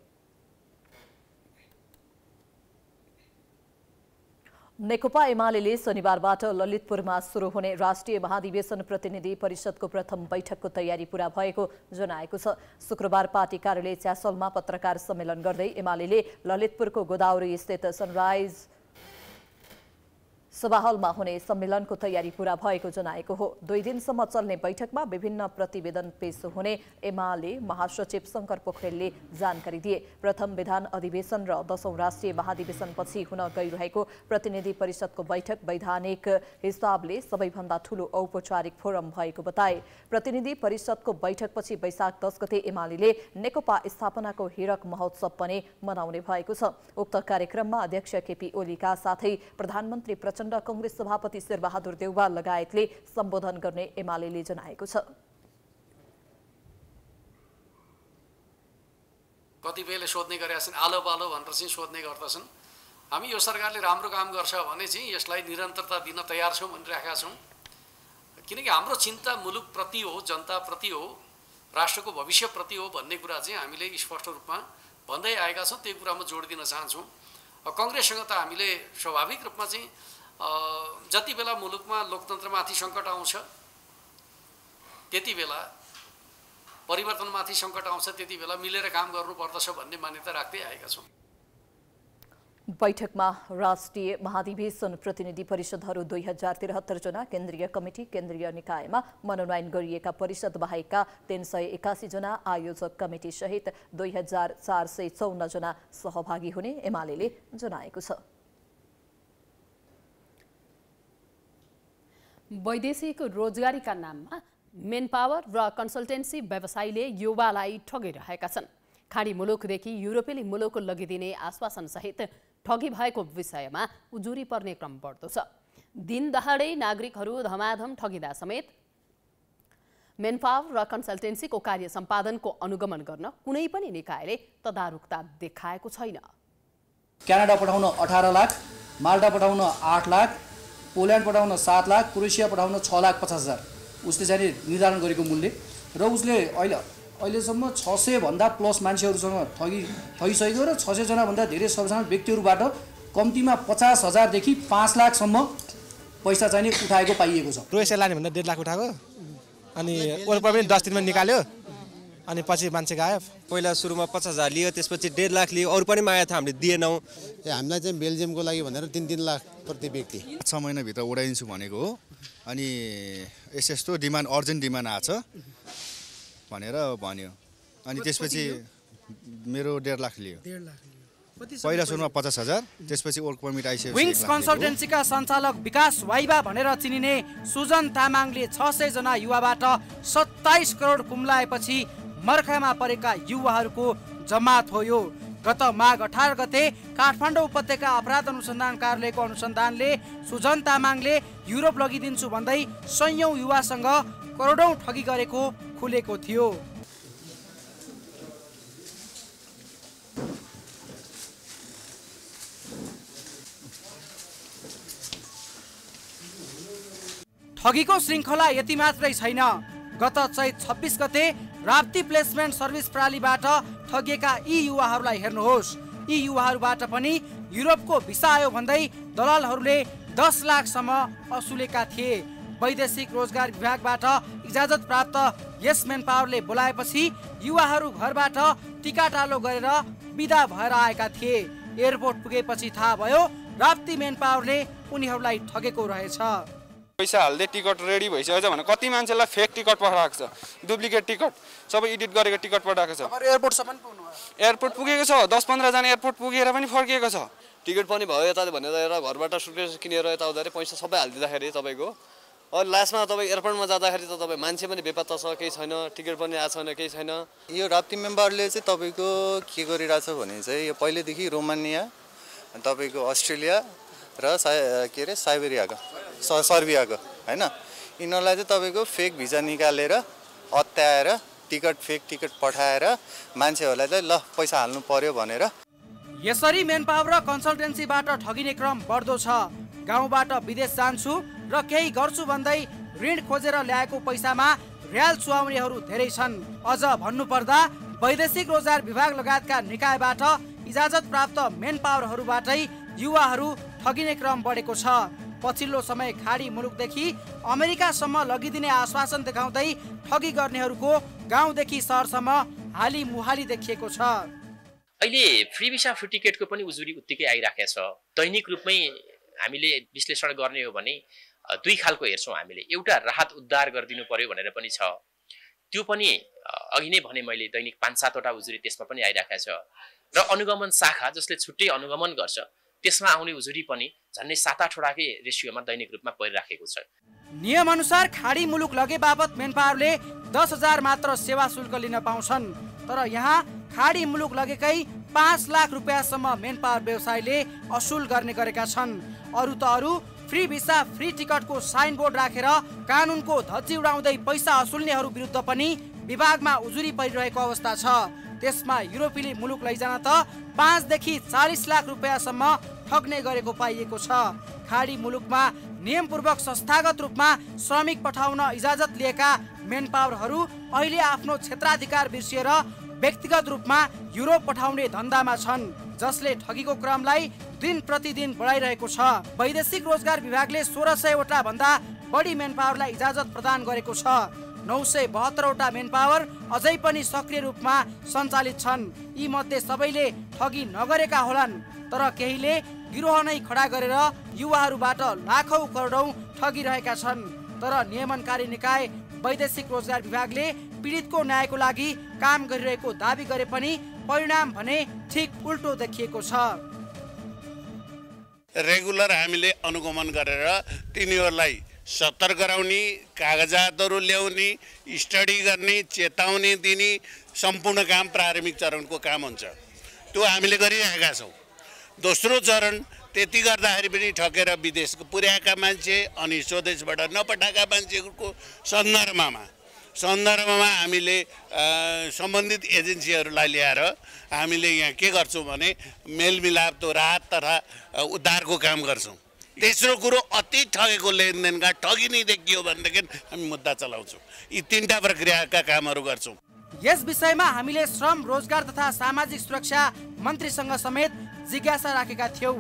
नेकपा एमाले शनिबारबाट ललितपुरमा सुरु हुने राष्ट्रिय महाधिवेशन प्रतिनिधि परिषदको प्रथम बैठकको तयारी पूरा भएको जनाएको छ शुक्रबार पार्टी कार्यालय च्यासलमा पत्रकार सम्मेलन गर्दै एमाले ललितपुरको गोदावरी स्थित सनराइज सभाहलमा हुने सम्मेलनको तयारी पूरा भएको जनाएको हो दुई दिनसम्म चल्ने बैठकमा विभिन्न प्रतिवेदन पेश हुने एमाले महासचिव शङ्कर पोखरेलले जानकारी दिए प्रथम विधान अधिवेशन र दशौं राष्ट्रिय महाधिवेशनपछि हुन गइरहेको प्रतिनिधि परिषदको बैठक वैधानिक हिसाबले सबैभन्दा ठूलो औपचारिक फोरम भएको बताए प्रतिनिधि परिषदको बैठकपछि वैशाख दस गते एमाले नेकपा स्थापनाको हिरक महोत्सव पनि मनाउने भएको छ उक्त कार्यक्रममा अध्यक्ष केपी ओलीका साथै प्रधानमन्त्री प्रचण्ड प्रवचन सभापति शेरबहादुर देउवा लगायतले सम्बोधन गर्ने एमाले जनाएको छ कतिपयले सोध्ने गरेका छन् आलो पालो भनेर चाहिँ सोध्ने गर्दछन् हामी यो सरकारले राम्रो काम गर्छ भने चाहिँ यसलाई निरन्तरता दिन तयार छौँ भनिरहेका छौँ किनकि हाम्रो चिन्ता मुलुकप्रति हो जनताप्रति हो राष्ट्रको भविष्यप्रति हो भन्ने कुरा चाहिँ हामीले स्पष्ट रूपमा भन्दै आएका छौँ त्यो कुरामा जोड दिन चाहन्छौँ कङ्ग्रेससँग त हामीले स्वाभाविक रूपमा चाहिँ जति बेला मुलुकमा लोकतन्त्रमाथि सङ्कट आउँछ त्यति बेला परिवर्तनमाथि सङ्कट आउँछ त्यति बेला मिलेर काम गर्नुपर्दछ भन्ने मान्यता राख्दै आएका छौँ बैठकमा राष्ट्रिय महाधिवेशन प्रतिनिधि परिषदहरू दुई हजार त्रिहत्तरजना केन्द्रीय कमिटी केन्द्रीय निकायमा मनोनयन गरिएका परिषद बाहेकका तिन सय एकासीजना आयोजक सहित दुई हजार चार सय चौन्नजना सहभागी हुने एमाले जनाएको छ वैदेशिक रोजगारीका नाममा मेन पावर र कन्सल्टेन्सी व्यवसायले युवालाई ठगिरहेका छन् खाडी मुलुकदेखि युरोपेली मुलुक लगिदिने आश्वासनसहित ठगी भएको विषयमा उजुरी पर्ने क्रम बढ्दो छ दिन दहाडै नागरिकहरू धमाधम ठगिँदा समेत मेनपावर र कन्सल्टेन्सीको कार्य सम्पादनको अनुगमन गर्न कुनै पनि निकायले तदारुकता देखाएको छैन क्यानाडा पठाउन अठार लाख माल्टा पठाउन आठ लाख पोल्यान्ड पठाउन सात लाख क्रोएसिया पठाउन छ लाख पचास हजार उसले चाहिँ निर्धारण गरेको मूल्य र उसले अहिले अहिलेसम्म छ सयभन्दा प्लस मान्छेहरूसँग ठगी ठगिसकेको र छ सयजनाभन्दा धेरै सर्वसाधारण व्यक्तिहरूबाट कम्तीमा पचास हजारदेखि पाँच लाखसम्म पैसा चाहिँ उठाएको पाइएको छ क्रोएसिया लाने भन्दा डेढ लाख उठाएको अनि पनि दस दिनमा निकाल्यो अनि पछि मान्छे गायब पहिला सुरुमा पचास हजार लियो त्यसपछि डेढ लाख लियो अरू पनि माया थियो हामीले दिएनौँ हामीलाई चाहिँ बेल्जियमको लागि भनेर तिन तिन लाख प्रति व्यक्ति छ महिनाभित्र उडाइदिन्छु भनेको हो अनि यस यस्तो डिमान्ड अर्जेन्ट डिमान्ड आएको छ भनेर भन्यो अनि त्यसपछि मेरो डेढ लाख लियो पहिला सुरुमा पचास हजार त्यसपछि वर्क पर्मिट आइसक्यो विङ्स कन्सल्टेन्सीका सञ्चालक विकास वाइबा भनेर चिनिने सुजन तामाङले छ सयजना युवाबाट सत्ताइस करोड कुम्लाएपछि मर्खामा परेका युवाहरूको जमात हो यो गत माघ अठार गते काठमाडौँ उपत्यका अपराध अनुसन्धान कार्यालयको अनुसन्धानले सुजन तामाङले युरोप लगिदिन्छु भन्दै सयौँ युवासँग करोडौँ ठगी गरेको खुलेको थियो ठगीको श्रृङ्खला यति मात्रै छैन गत चैत छब्बिस गते राप्ती प्लेसमेन्ट सर्भिस प्रणालीबाट ठगिएका यी युवाहरूलाई हेर्नुहोस् यी युवाहरूबाट पनि युरोपको भिसा आयो भन्दै दलालहरूले दस लाखसम्म असुलेका थिए वैदेशिक रोजगार विभागबाट इजाजत प्राप्त यस पावरले बोलाएपछि युवाहरू घरबाट टिकाटालो गरेर विदा भएर आएका थिए एयरपोर्ट पुगेपछि थाहा भयो राप्ती पावरले उनीहरूलाई ठगेको रहेछ पैसा हाल्दै टिकट रेडी भइसकेको छ भने कति मान्छेलाई फेक टिकट पठाएको छ डुप्लिकेट टिकट सबै एडिट गरेको टिकट पठाएको छ एयरपोर्टसम्म एयरपोर्ट पुगेको छ दस पन्ध्रजना एयरपोर्ट पुगेर पनि फर्किएको छ टिकट पनि भयो यता भनेर घरबाट सुटकेस किनेर यता उता पैसा सबै हालिदिँदाखेरि तपाईँको अनि लास्टमा तपाईँ एयरपोर्टमा जाँदाखेरि त तपाईँ मान्छे पनि बेपत्ता छ केही छैन टिकट पनि आएको छैन केही छैन यो राप्ती मेम्बरले चाहिँ तपाईँको के गरिरहेछ भने चाहिँ यो पहिल्यैदेखि रोमानिया तपाईँको अस्ट्रेलिया र सा के अरे साइबेरियाको स सर्बियाको होइन यिनीहरूलाई चाहिँ तपाईँको फेक भिजा निकालेर हत्याएर टिकट फेक टिकट पठाएर मान्छेहरूलाई चाहिँ ल पैसा हाल्नु पर्यो भनेर यसरी मेन पावर र कन्सल्टेन्सीबाट ठगिने क्रम बढ्दो छ गाउँबाट विदेश जान्छु र केही गर्छु भन्दै ऋण खोजेर ल्याएको पैसामा ऱ्याल चुहाउनेहरू धेरै छन् अझ भन्नुपर्दा वैदेशिक रोजगार विभाग लगायतका निकायबाट इजाजत प्राप्त मेन पावरहरूबाटै युवाहरू ठगिने क्रम बढेको छ पछिल्लो समय खाडी मुलुकदेखि अमेरिकासम्म लगिदिने आश्वासन देखाउँदै ठगी गर्नेहरूको गाउँदेखि सहरसम्म हाली मुहाली देखिएको छ अहिले फ्री भिसा फ्री टिकटको पनि उजुरी उत्तिकै आइराखेको छ दैनिक रूपमै हामीले विश्लेषण गर्ने हो भने दुई खालको हेर्छौँ हामीले एउटा राहत उद्धार गरिदिनु पर्यो भनेर पनि छ त्यो पनि अघि नै भने मैले दैनिक पाँच सातवटा उजुरी त्यसमा पनि आइरहेको छ र अनुगमन शाखा जसले छुट्टै अनुगमन गर्छ त्यसमा आउने उजुरी पनि झन्डै सात आठवटाकै रेसियोमा दैनिक रूपमा परिराखेको छ नियमअनुसार खाडी मुलुक लगे बापत मेनपाहरूले दस हजार मात्र सेवा शुल्क लिन पाउँछन् तर यहाँ खाडी मुलुक लगेकै पाँच लाख रुपियाँसम्म मेनपावर व्यवसायले असुल गर्ने गरेका छन् अरू त अरू फ्री भिसा फ्री टिकटको साइनबोर्ड राखेर रा, कानुनको धच्ची उडाउँदै पैसा असुल्नेहरू विरुद्ध पनि विभागमा उजुरी परिरहेको अवस्था छ त्यसमा युरोपेली मुलुक लैजान त पाँचदेखि चालिस लाख रुपियाँसम्म ठग्ने गरेको पाइएको छ खाडी मुलुकमा नियमपूर्वक संस्थागत रूपमा श्रमिक पठाउन इजाजत लिएका मेन पावरहरू अहिले आफ्नो क्षेत्राधिकार बिर्सिएर व्यक्तिगत रूपमा युरोप पठाउने धन्दामा छन् जसले ठगीको क्रमलाई दिन प्रतिदिन बढाइरहेको छ वैदेशिक रोजगार विभागले सोह्र सयवटा भन्दा बढी मेन पावरलाई इजाजत प्रदान गरेको छ नौ सय बहत्तरवटा मेन पावर अझै पनि सक्रिय रूपमा सञ्चालित छन् यी मध्ये सबैले ठगी नगरेका होलान् तर केहीले गिरोह नै खडा गरेर युवाहरूबाट लाखौँ करोडौँ ठगिरहेका छन् तर नियमनकारी निकाय वैदेशिक रोजगार विभागले पीडितको न्यायको लागि काम गरिरहेको दावी गरे पनि परिणाम भने ठिक उल्टो देखिएको छ रेगुलर हामीले अनुगमन गरेर तिनीहरूलाई सतर्क गराउने कागजातहरू ल्याउने स्टडी गर्ने चेतावनी दिने सम्पूर्ण काम प्रारम्भिक चरणको काम हुन्छ त्यो हामीले गरिरहेका छौँ दोस्रो चरण त्यति गर्दाखेरि पनि ठगेर विदेश पुर्याएका मान्छे अनि स्वदेशबाट नपठाएका मान्छेहरूको सन्दर्भमा सन्दर्भमा हामीले सम्बन्धित एजेन्सीहरूलाई ल्याएर हामीले यहाँ के गर्छौँ भने मेलमिलाप त्यो राहत तथा उद्धारको काम गर्छौँ तेस्रो कुरो अति ठगेको लेनदेनका ठगी नै देखियो भनेदेखि हामी मुद्दा चलाउँछौँ यी तिनवटा प्रक्रियाका कामहरू गर्छौँ यस विषयमा हामीले श्रम रोजगार तथा सामाजिक सुरक्षा मन्त्रीसँग समेत जिज्ञासा राखेका थियौ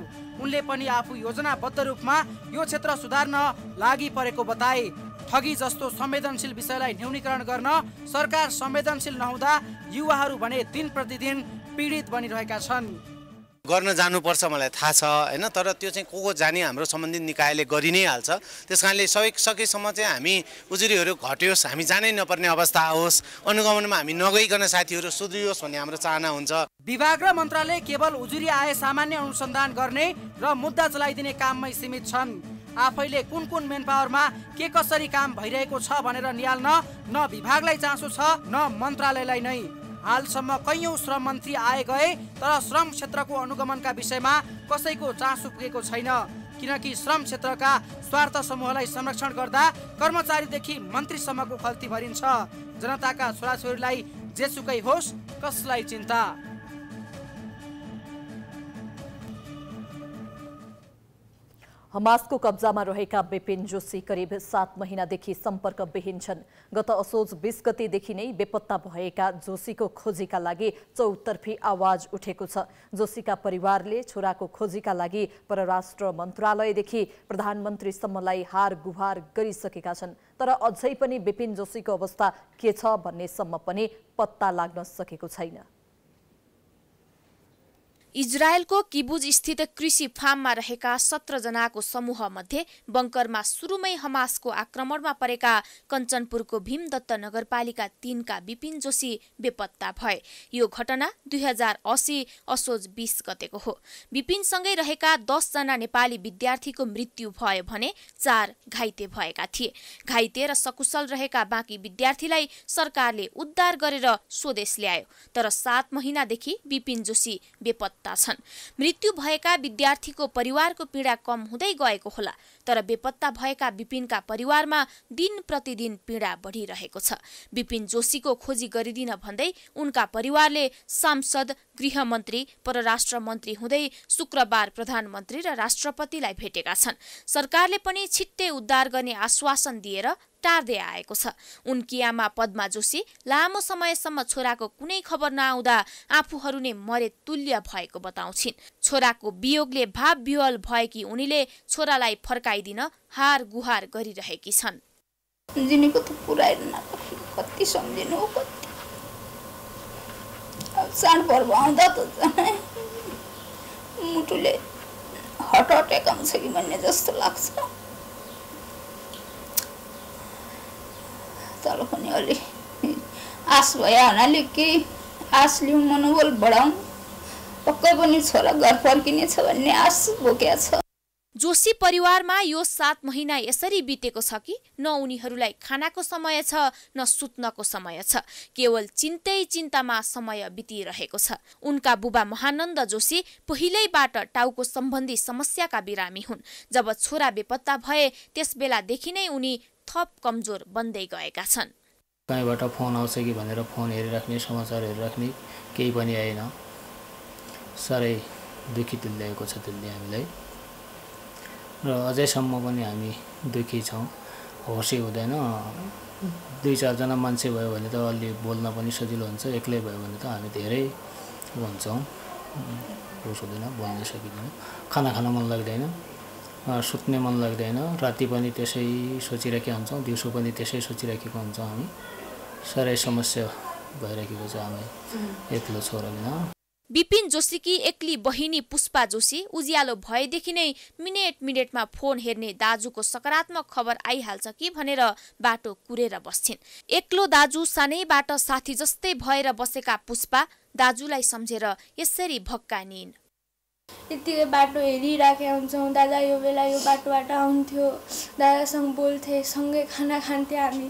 उनले पनि आफू योजनाबद्ध रूपमा यो क्षेत्र सुधार्न लागि परेको बताए ठगी जस्तो संवेदनशील विषयलाई न्यूनीकरण गर्न सरकार संवेदनशील नहुँदा युवाहरू भने दिन प्रतिदिन पीडित बनिरहेका छन् गर्न जानुपर्छ मलाई थाहा छ होइन तर त्यो चाहिँ को को जाने हाम्रो सम्बन्धित निकायले गरि नै हाल्छ त्यस कारणले सबै सकेसम्म चाहिँ हामी उजुरीहरू घटियोस् हामी जानै नपर्ने अवस्था आओस् अनुगमनमा हामी नगइकन साथीहरू सुध्रियोस् भन्ने हाम्रो चाहना हुन्छ विभाग र मन्त्रालय केवल उजुरी आए सामान्य अनुसन्धान गर्ने र मुद्दा चलाइदिने काममै सीमित छन् आफैले कुन कुन मेन पावरमा के कसरी काम भइरहेको छ भनेर निहाल्न न विभागलाई चासो छ न मन्त्रालयलाई नै हालसम्म कैयौँ श्रम मन्त्री आए गए तर श्रम क्षेत्रको अनुगमनका विषयमा कसैको चासो पुगेको छैन किनकि श्रम क्षेत्रका स्वार्थ समूहलाई संरक्षण गर्दा कर्मचारीदेखि मन्त्रीसम्मको खल्ती भरिन्छ जनताका छोराछोरीलाई जेसुकै होस् कसलाई चिन्ता हमासको कब्जामा रहेका विपिन जोशी करिब सात महिनादेखि सम्पर्क विहीन छन् गत असोज बिस गतेदेखि नै बेपत्ता भएका जोशीको खोजीका लागि चौतर्फी आवाज उठेको छ जोशीका परिवारले छोराको खोजीका लागि परराष्ट्र मन्त्रालयदेखि प्रधानमन्त्रीसम्मलाई हार गुहार गरिसकेका छन् तर अझै पनि बिपिन जोशीको अवस्था के छ भन्नेसम्म पनि पत्ता लाग्न सकेको छैन इजरायलको किबुज स्थित कृषि फार्ममा रहेका सत्रजनाको मध्ये बङ्करमा सुरुमै हमासको आक्रमणमा परेका कञ्चनपुरको भीमदत्त नगरपालिका तीनका विपिन जोशी बेपत्ता भए यो घटना दुई हजार असी असोज बिस गतेको हो विपिनसँगै रहेका दसजना नेपाली विद्यार्थीको मृत्यु भयो भने चार घाइते भएका थिए घाइते र सकुशल रहेका बाँकी विद्यार्थीलाई सरकारले उद्धार गरेर स्वदेश ल्यायो तर सात महिनादेखि विपिन जोशी बेपत्ता आवश्यकता छन् मृत्यु भएका विद्यार्थीको परिवारको पीडा कम हुँदै गएको होला तर बेपत्ता भएका विपिनका परिवारमा दिन प्रतिदिन पीडा बढिरहेको छ विपिन जोशीको खोजी गरिदिन भन्दै उनका परिवारले सांसद गृहमन्त्री परराष्ट्र मन्त्री हुँदै शुक्रबार प्रधानमन्त्री र राष्ट्रपतिलाई भेटेका छन् सरकारले पनि छिट्टै उद्धार गर्ने आश्वासन दिएर टार्दै आएको छ उनकी आमा पद्मा जोशी लामो समयसम्म छोराको कुनै खबर नआउँदा आफूहरू नै मरे तुल्य भएको बताउँछिन् छोराको वियोगले भाव विहल भएकी उनीले छोरालाई फर्काइदिन हार गुहार गरिरहेकी छन् सम्झिनेको त पुरा कति सम्झिनु कति साँड पर्व आउँदा त मुटुले हट हटेक आउँछ कि भन्ने जस्तो लाग्छ तर पनि अलि आस भयो हुनाले केही आस लिउँ मनोबल बढाउँ पक्कै पनि छोरा घर फर्किनेछ भन्ने आश बोकेको छ जोशी परिवारमा यो सात महिना यसरी बितेको छ कि न उनीहरूलाई खानाको समय छ न सुत्नको समय छ केवल चिन्तै चिन्तामा समय बितिरहेको छ उनका बुबा महानन्द जोशी पहिल्यैबाट टाउको सम्बन्धी समस्याका बिरामी हुन् जब छोरा बेपत्ता भए त्यसबेलादेखि नै उनी थप कमजोर बन्दै गएका छन् कहीँबाट फोन आउँछ कि भनेर फोन हेरिराख्ने समाचार हेरिराख्ने केही पनि आएन साह्रै दुःखी तुल्याएको छ त्यसले हामीलाई र अझैसम्म पनि हामी दुःखी छौँ होसी हुँदैन दुई चारजना मान्छे भयो भने त अलि बोल्न पनि सजिलो हुन्छ एक्लै भयो भने त हामी धेरै हुन्छौँ होस हुँदैन बोल्न सकिँदैन खाना खान मन लाग्दैन सुत्ने मन लाग्दैन राति पनि त्यसै सोचिराखेका हुन्छौँ दिउँसो पनि त्यसै सोचिराखेको हुन्छौँ हामी साह्रै समस्या भइराखेको छ हामी एक्लो छोरा बिना विपिन जोशीकी एक्ली बहिनी पुष्पा जोशी उज्यालो भएदेखि नै मिनेट मिनेटमा फोन हेर्ने दाजुको सकारात्मक खबर आइहाल्छ कि भनेर बाटो कुरेर बस्छिन् एक्लो दाजु सानैबाट साथी जस्तै भएर बसेका पुष्पा दाजुलाई सम्झेर यसरी भक्कानिन् यतिकै बाटो हेरिराखे हुन्छौँ दादा यो बेला यो बाटोबाट आउँथ्यो दादासँग बोल्थे सँगै खाना खान्थ्यो हामी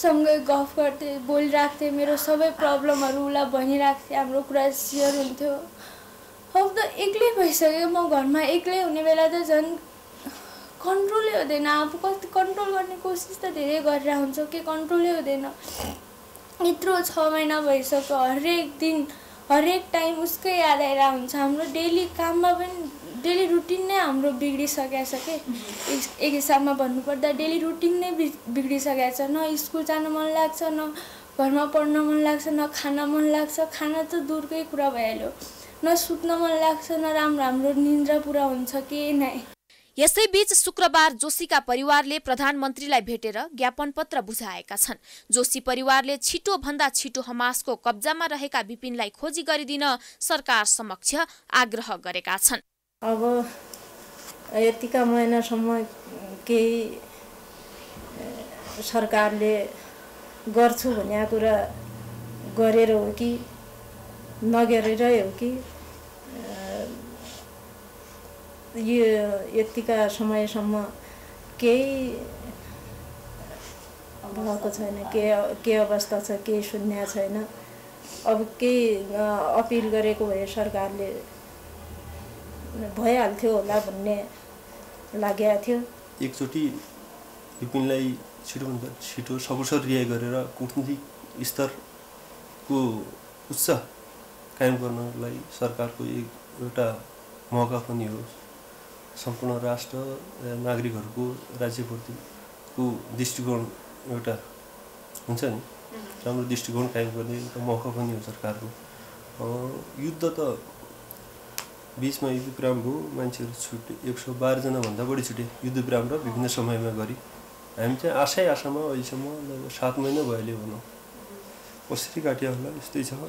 सँगै गफ गर्थेँ बोलिरहेको थिएँ मेरो सबै प्रब्लमहरू उसलाई भनिरहेको थिएँ हाम्रो कुरा सेयर हुन्थ्यो अब त एक्लै भइसक्यो म घरमा एक्लै हुने बेला त झन् कन्ट्रोलै हुँदैन अब कति कन्ट्रोल गर्ने कोसिस त धेरै गरेर हुन्छ कि कन्ट्रोलै हुँदैन यत्रो छ महिना भइसक्यो हरेक दिन हरेक टाइम उसकै याद आइरहेको हुन्छ हाम्रो डेली काममा पनि डेली रुटिन नै हाम्रो बिग्रिसकेको छ कि एक हिसाबमा भन्नुपर्दा डेली रुटिन नै बिग्रिसकेको छ न स्कुल जान मन लाग्छ न घरमा पढ्न मन लाग्छ न खान मन लाग्छ खाना त दुर्कै कुरा भइहाल्यो न सुत्न मन लाग्छ न राम्रो हाम्रो निन्द्रा पुरा हुन्छ कि नै यसैबीच शुक्रबार जोशीका परिवारले प्रधानमन्त्रीलाई भेटेर ज्ञापन पत्र बुझाएका छन् जोशी परिवारले छिटोभन्दा छिटो हमासको कब्जामा रहेका विपिनलाई खोजी गरिदिन सरकार समक्ष आग्रह गरेका छन् अब यतिका महिनासम्म केही सरकारले गर्छु भन्ने कुरा गरेर हो कि नगरेरै हो कि यो यतिका समयसम्म केही भएको छैन के के अवस्था छ केही सुन्या छैन अब केही अपिल गरेको भए सरकारले भइहाल्थ्यो होला भन्ने लागेको थियो एकचोटि विपिनलाई छिटोभन्दा छिटो सबसर रिया गरेर कुटनीतिक स्तरको उच्च कायम गर्नलाई सरकारको एक एउटा मौका पनि हो सम्पूर्ण राष्ट्र नागरिकहरूको राज्यप्रतिको दृष्टिकोण एउटा हुन्छ नि राम्रो दृष्टिकोण कायम गर्ने एउटा मौका पनि हो सरकारको युद्ध त बिचमा युद्धविराम हो मान्छेहरू छुटे एक सौ बाह्रजनाभन्दा बढी छुटे युद्धविराम र विभिन्न समयमा गरी हामी चाहिँ आशै आशामा अहिलेसम्म सात महिना भयो भनौँ कसरी काट्यो होला यस्तै छ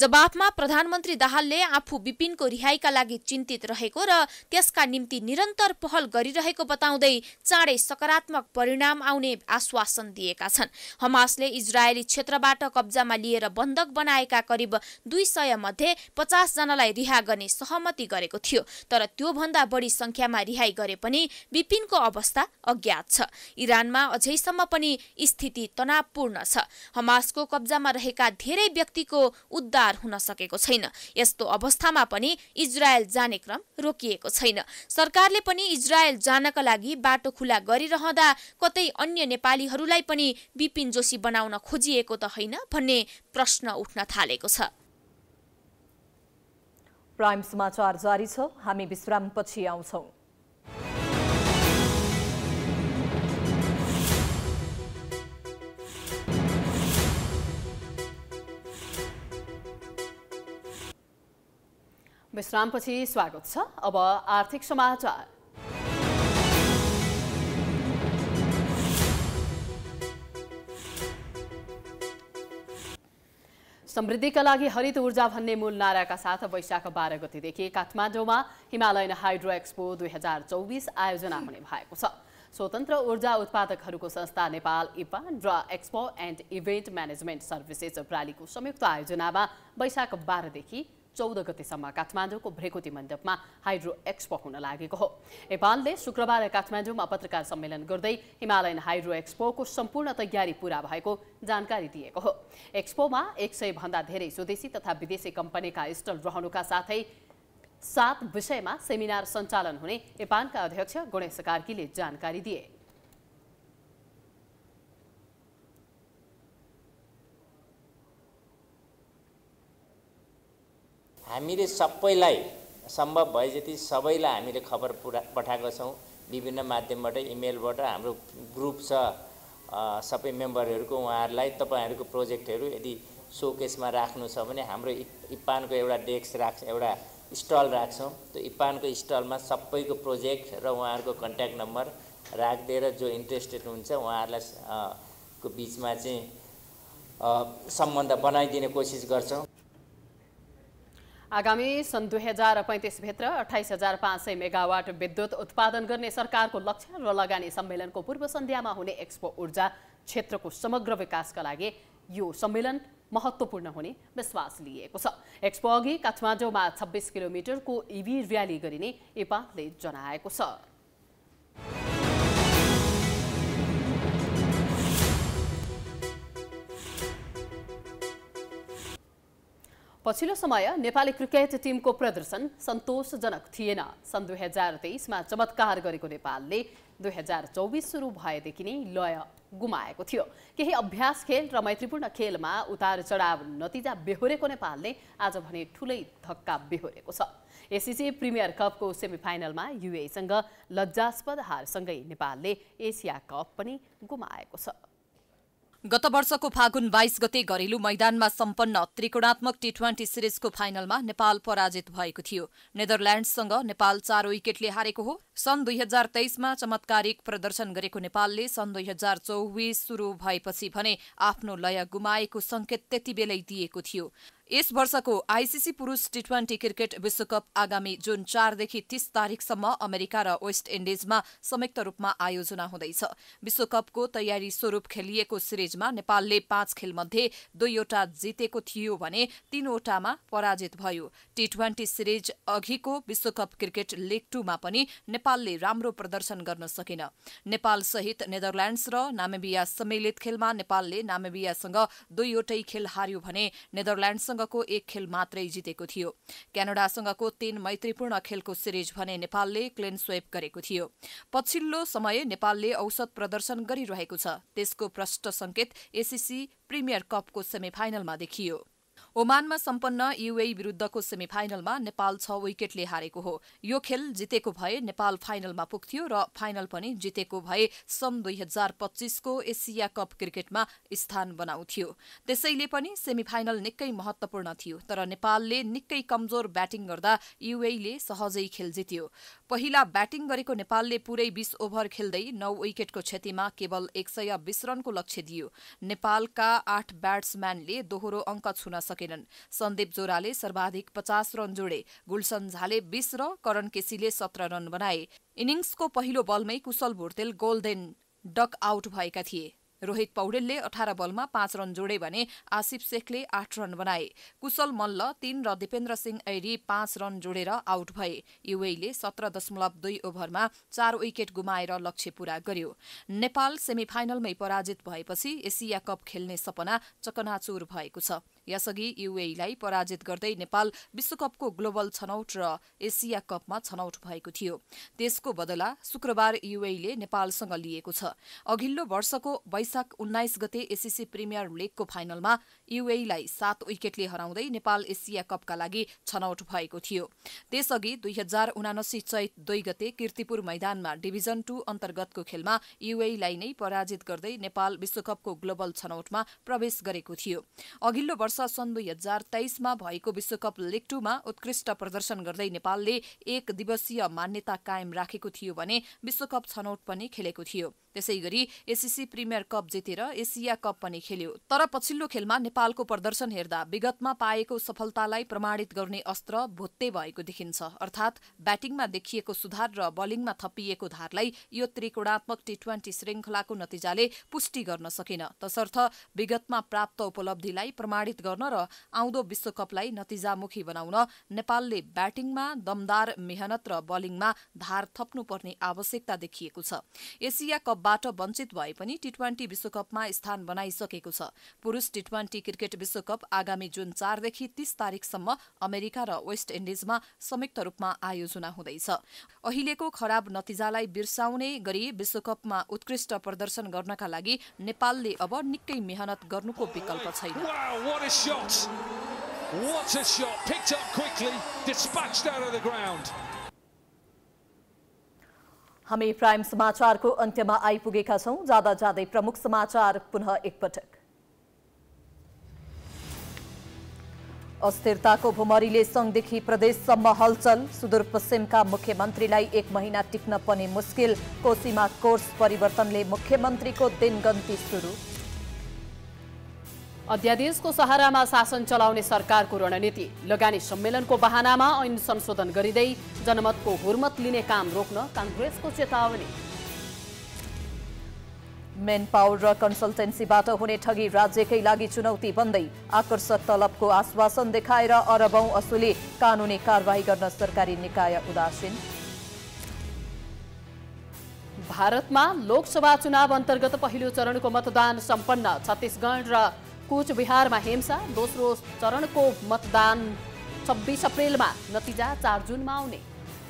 जवाफमा प्रधानमन्त्री दाहालले आफू विपिनको रिहाईका लागि चिन्तित रहेको र त्यसका निम्ति निरन्तर पहल गरिरहेको बताउँदै चाँडै सकारात्मक परिणाम आउने आश्वासन दिएका छन् हमासले इजरायली क्षेत्रबाट कब्जामा लिएर बन्धक बनाएका करिब दुई सय मध्ये पचासजनालाई रिहा गर्ने सहमति गरेको थियो तर त्योभन्दा बढी संख्यामा रिहाई गरे पनि विपिनको अवस्था अज्ञात छ इरानमा अझैसम्म पनि स्थिति तनावपूर्ण छ हमासको कब्जामा रहेका धेरै व्यक्तिको उद्धार पार हुन सकेको छैन यस्तो अवस्थामा पनि इजरायल जाने क्रम रोकिएको छैन सरकारले पनि इजरायल जानका लागि बाटो खुला गरिरहँदा कतै अन्य नेपालीहरूलाई पनि विपिन जोशी बनाउन खोजिएको त होइन भन्ने प्रश्न उठ्न थालेको छ प्राइम समाचार जारी छ हामी विश्रामपछि आउँछौँ विश्रामपछि स्वागत छ अब आर्थिक समाचार समृद्धिका लागि हरित ऊर्जा भन्ने मूल नाराका साथ वैशाख बाह्र गतिदेखि काठमाडौँमा हिमालयन हाइड्रो एक्सपो दुई हजार चौबिस आयोजना हुने भएको छ स्वतन्त्र ऊर्जा उत्पादकहरूको संस्था नेपाल इपा र expo and event management services प्रालीको संयुक्त आयोजनामा वैशाख बाह्रदेखि चौध गतिसम्म काठमाडौँको भ्रेकुटी मण्डपमा हाइड्रो एक्सपो हुन लागेको हो नेपालले शुक्रबार काठमाडौँमा पत्रकार सम्मेलन गर्दै हिमालयन हाइड्रो एक्सपोको सम्पूर्ण तयारी पूरा भएको जानकारी दिएको हो एक्सपोमा एक सय भन्दा धेरै स्वदेशी तथा विदेशी कम्पनीका स्टल रहनुका साथै सात विषयमा सेमिनार सञ्चालन हुने नेपालका अध्यक्ष गणेश कार्कीले जानकारी दिए हामीले सबैलाई सम्भव भए जति सबैलाई हामीले खबर पुरा पठाएको छौँ विभिन्न माध्यमबाट इमेलबाट हाम्रो ग्रुप छ सबै मेम्बरहरूको उहाँहरूलाई तपाईँहरूको प्रोजेक्टहरू यदि सोकेसमा राख्नु छ भने हाम्रो इपानको एउटा डेस्क राख्छ एउटा स्टल राख्छौँ त्यो इपानको स्टलमा सबैको प्रोजेक्ट र उहाँहरूको कन्ट्याक्ट नम्बर राखिदिएर जो इन्ट्रेस्टेड हुन्छ उहाँहरूलाई को बिचमा चाहिँ सम्बन्ध बनाइदिने कोसिस गर्छौँ आगामी सन् दुई हजार पैँतिसभित्र अठाइस हजार पाँच सय मेगावाट विद्युत उत्पादन गर्ने सरकारको लक्ष्य र लगानी सम्मेलनको पूर्व सन्ध्यामा हुने एक्सपो ऊर्जा क्षेत्रको समग्र विकासका लागि यो सम्मेलन महत्त्वपूर्ण हुने विश्वास लिएको छ एक्सपो अघि काठमाडौँमा छब्बिस किलोमिटरको इभी र्याली गरिने एपाले जनाएको छ पछिल्लो समय नेपाली क्रिकेट टिमको प्रदर्शन सन्तोषजनक थिएन सन् दुई हजार तेइसमा चमत्कार गरेको नेपालले दुई हजार चौबिस सुरु भएदेखि नै लय गुमाएको थियो केही अभ्यास खेल र मैत्रीपूर्ण खेलमा उतार चढाव नतिजा बेहोरेको नेपालले आज भने ठुलै धक्का बेहोरेको छ एसिसी प्रिमियर कपको सेमिफाइनलमा युएसँग लज्जास्पद हारसँगै नेपालले एसिया कप पनि गुमाएको छ गत वर्षको फागुन बाइस गते घरेलु मैदानमा सम्पन्न त्रिकोणात्मक टी ट्वेन्टी सिरिजको फाइनलमा नेपाल पराजित भएको थियो नेदरल्याण्डसँग नेपाल चार विकेटले हारेको हो सन् दुई हजार तेइसमा चमत्कारिक प्रदर्शन गरेको नेपालले सन् दुई हजार चौबिस सुरु भएपछि भने आफ्नो लय गुमाएको संकेत त्यति बेलै दिएको थियो यस वर्षको आइसिसी पुरुष टी ट्वेन्टी क्रिकेट विश्वकप आगामी जुन चारदेखि तीस तारिकसम्म अमेरिका र वेस्ट इन्डिजमा संयुक्त रूपमा आयोजना हुँदैछ विश्वकपको तयारी स्वरूप खेलिएको सिरिजमा नेपालले पाँच खेलमध्ये दुईवटा जितेको थियो भने तीनवटामा पराजित भयो टी ट्वेन्टी सिरिज अघिको विश्वकप क्रिकेट लिग टूमा पनि नेपालले राम्रो प्रदर्शन गर्न सकेन नेपालसहित नेदरल्याण्ड्स र नामेबिया सम्मिलित खेलमा नेपालले नामेबियासँग दुईवटै खेल हार्यो भने नेदरल्याण्ड्स क्यानाडासँगको एक खेल मात्रै जितेको थियो क्यानाडासँगको तीन मैत्रीपूर्ण खेलको सिरिज भने नेपालले क्लेन स्वेप गरेको थियो पछिल्लो समय नेपालले औसत प्रदर्शन गरिरहेको छ त्यसको प्रष्ट संकेत एसिसी प्रिमियर कपको सेमिफाइनलमा देखियो ओमानमा सम्पन्न युए विरूद्धको सेमिफाइनलमा नेपाल छ विकेटले हारेको हो यो खेल जितेको भए नेपाल फाइनलमा पुग्थ्यो र फाइनल पनि जितेको भए सन् दुई हजार पच्चीसको एसिया कप क्रिकेटमा स्थान बनाउँथ्यो त्यसैले पनि सेमी फाइनल निकै महत्वपूर्ण थियो तर नेपालले निकै कमजोर ब्याटिङ गर्दा युएले सहजै खेल जित्यो पहिला ब्याटिङ गरेको नेपालले पूरै बीस ओभर खेल्दै नौ विकेटको क्षतिमा केवल एक सय बिस रनको लक्ष्य दियो नेपालका आठ ब्याट्सम्यानले दोहोरो अङ्क छुन सके सकेनन् सन्दीप जोराले सर्वाधिक पचास रन जोडे गुलसन झाले बीस र करण केसीले सत्र रन बनाए इनिङ्सको पहिलो बलमै Kushal Bhurtel golden duck out भएका थिए रोहित पौडेलले अठार बलमा पाँच रन जोडे भने आसिफ शेखले आठ रन बनाए कुशल मल्ल तीन र दिपेन्द्र सिंह ऐरी पाँच रन जोडेर आउट भए युएले सत्र दशमलव दुई ओभरमा चार विकेट गुमाएर लक्ष्य पूरा गर्यो नेपाल सेमिफाइनलमै पराजित भएपछि एसिया कप खेल्ने सपना चकनाचुर भएको छ यसअघि युएईलाई पराजित गर्दै नेपाल विश्वकपको ग्लोबल छनौट र एसिया कपमा छनौट भएको थियो त्यसको बदला शुक्रबार युएईले नेपालसँग लिएको छ अघिल्लो वर्षको वैशाख उन्नाइस गते एसिसी प्रिमियर लिगको फाइनलमा युएईलाई सात विकेटले हराउँदै नेपाल एसिया कपका लागि छनौट भएको थियो त्यसअघि दुई हजार उनासी चैत दुई गते किर्तिपुर मैदानमा डिभिजन टू अन्तर्गतको खेलमा युएईलाई नै पराजित गर्दै नेपाल विश्वकपको ग्लोबल छनौटमा प्रवेश गरेको थियो अघिल्लो वर्ष सन् दुई हजार तेइसमा भएको विश्वकप लिग टूमा उत्कृष्ट प्रदर्शन गर्दै नेपालले एक दिवसीय मान्यता कायम राखेको थियो भने विश्वकप छनौट पनि खेलेको थियो त्यसै गरी एसिसी प्रिमियर कप जितेर एसिया कप पनि खेल्यो तर पछिल्लो खेलमा नेपालको प्रदर्शन हेर्दा विगतमा पाएको सफलतालाई प्रमाणित गर्ने अस्त्र भोत्ते भएको देखिन्छ अर्थात् ब्याटिङमा देखिएको सुधार र बलिङमा थपिएको धारलाई यो त्रिकोणात्मक टी ट्वेन्टी श्रृङ्खलाको नतिजाले पुष्टि गर्न सकेन तसर्थ विगतमा प्राप्त उपलब्धिलाई प्रमाणित गर्न र आउँदो विश्वकपलाई नतिजामुखी बनाउन नेपालले ब्याटिङमा दमदार मेहनत र बलिङमा धार थप्नुपर्ने आवश्यकता देखिएको छ एसिया कप बाट वञ्चित भए पनि टी ट्वेन्टी विश्वकपमा स्थान बनाइसकेको छ पुरुष टी ट्वेन्टी क्रिकेट विश्वकप आगामी जुन चारदेखि तीस तारिकसम्म अमेरिका र वेस्ट इन्डिजमा संयुक्त रूपमा आयोजना हुँदैछ अहिलेको खराब नतिजालाई बिर्साउने गरी विश्वकपमा उत्कृष्ट प्रदर्शन गर्नका लागि नेपालले अब निकै मेहनत गर्नुको विकल्प छैन What a shot, picked up quickly, dispatched out of the ground. हामी प्राइम समाचारको अन्त्यमा आइपुगेका छौँ जाँदा जाँदै प्रमुख समाचार पुनः एकपटक अस्थिरताको भुमरीले सङ्घदेखि प्रदेशसम्म हलचल सुदूरपश्चिमका मुख्यमन्त्रीलाई एक महिना टिक्न पनि मुस्किल कोसीमा कोर्स परिवर्तनले मुख्यमन्त्रीको दिनगन्ती सुरु अध्यादेशको सहारामा शासन चलाउने सरकारको रणनीति लगानी सम्मेलनको बहानामा ऐन संशोधन गरिँदै जनमतको हुर्मत लिने काम रोक्न काङ्ग्रेसको चेतावनी मेन पावर र कन्सल्टेन्सीबाट हुने ठगी राज्यकै लागि चुनौती बन्दै आकर्षक तलबको आश्वासन देखाएर अरबौं असुली कानूनी कारवाही गर्न सरकारी निकाय उदासीन भारतमा लोकसभा चुनाव अन्तर्गत पहिलो चरणको मतदान सम्पन्न छत्तिसगढ र कुचबिहारमा हिंसा दोस्रो चरणको मतदान छब्बिस अप्रेलमा नतिजा चार जुनमा आउने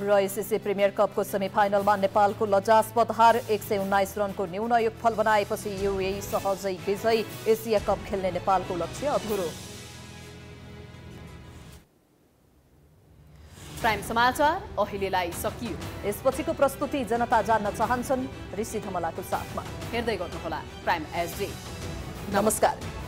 र एसिसी प्रिमियर कपको सेमिफाइनलमा नेपालको लजास्पद हार एक सय उन्नाइस रनको न्यून योगफल बनाएपछि युए सहजै विजयी एसिया कप खेल्ने नेपालको लक्ष्य अधुरो प्राइम समाचार अहिलेलाई सकियो यसपछिको प्रस्तुति जनता जान्न चाहन्छन् ऋषि धमलाको साथमा हेर्दै गर्नुहोला प्राइम एसडी नमस्कार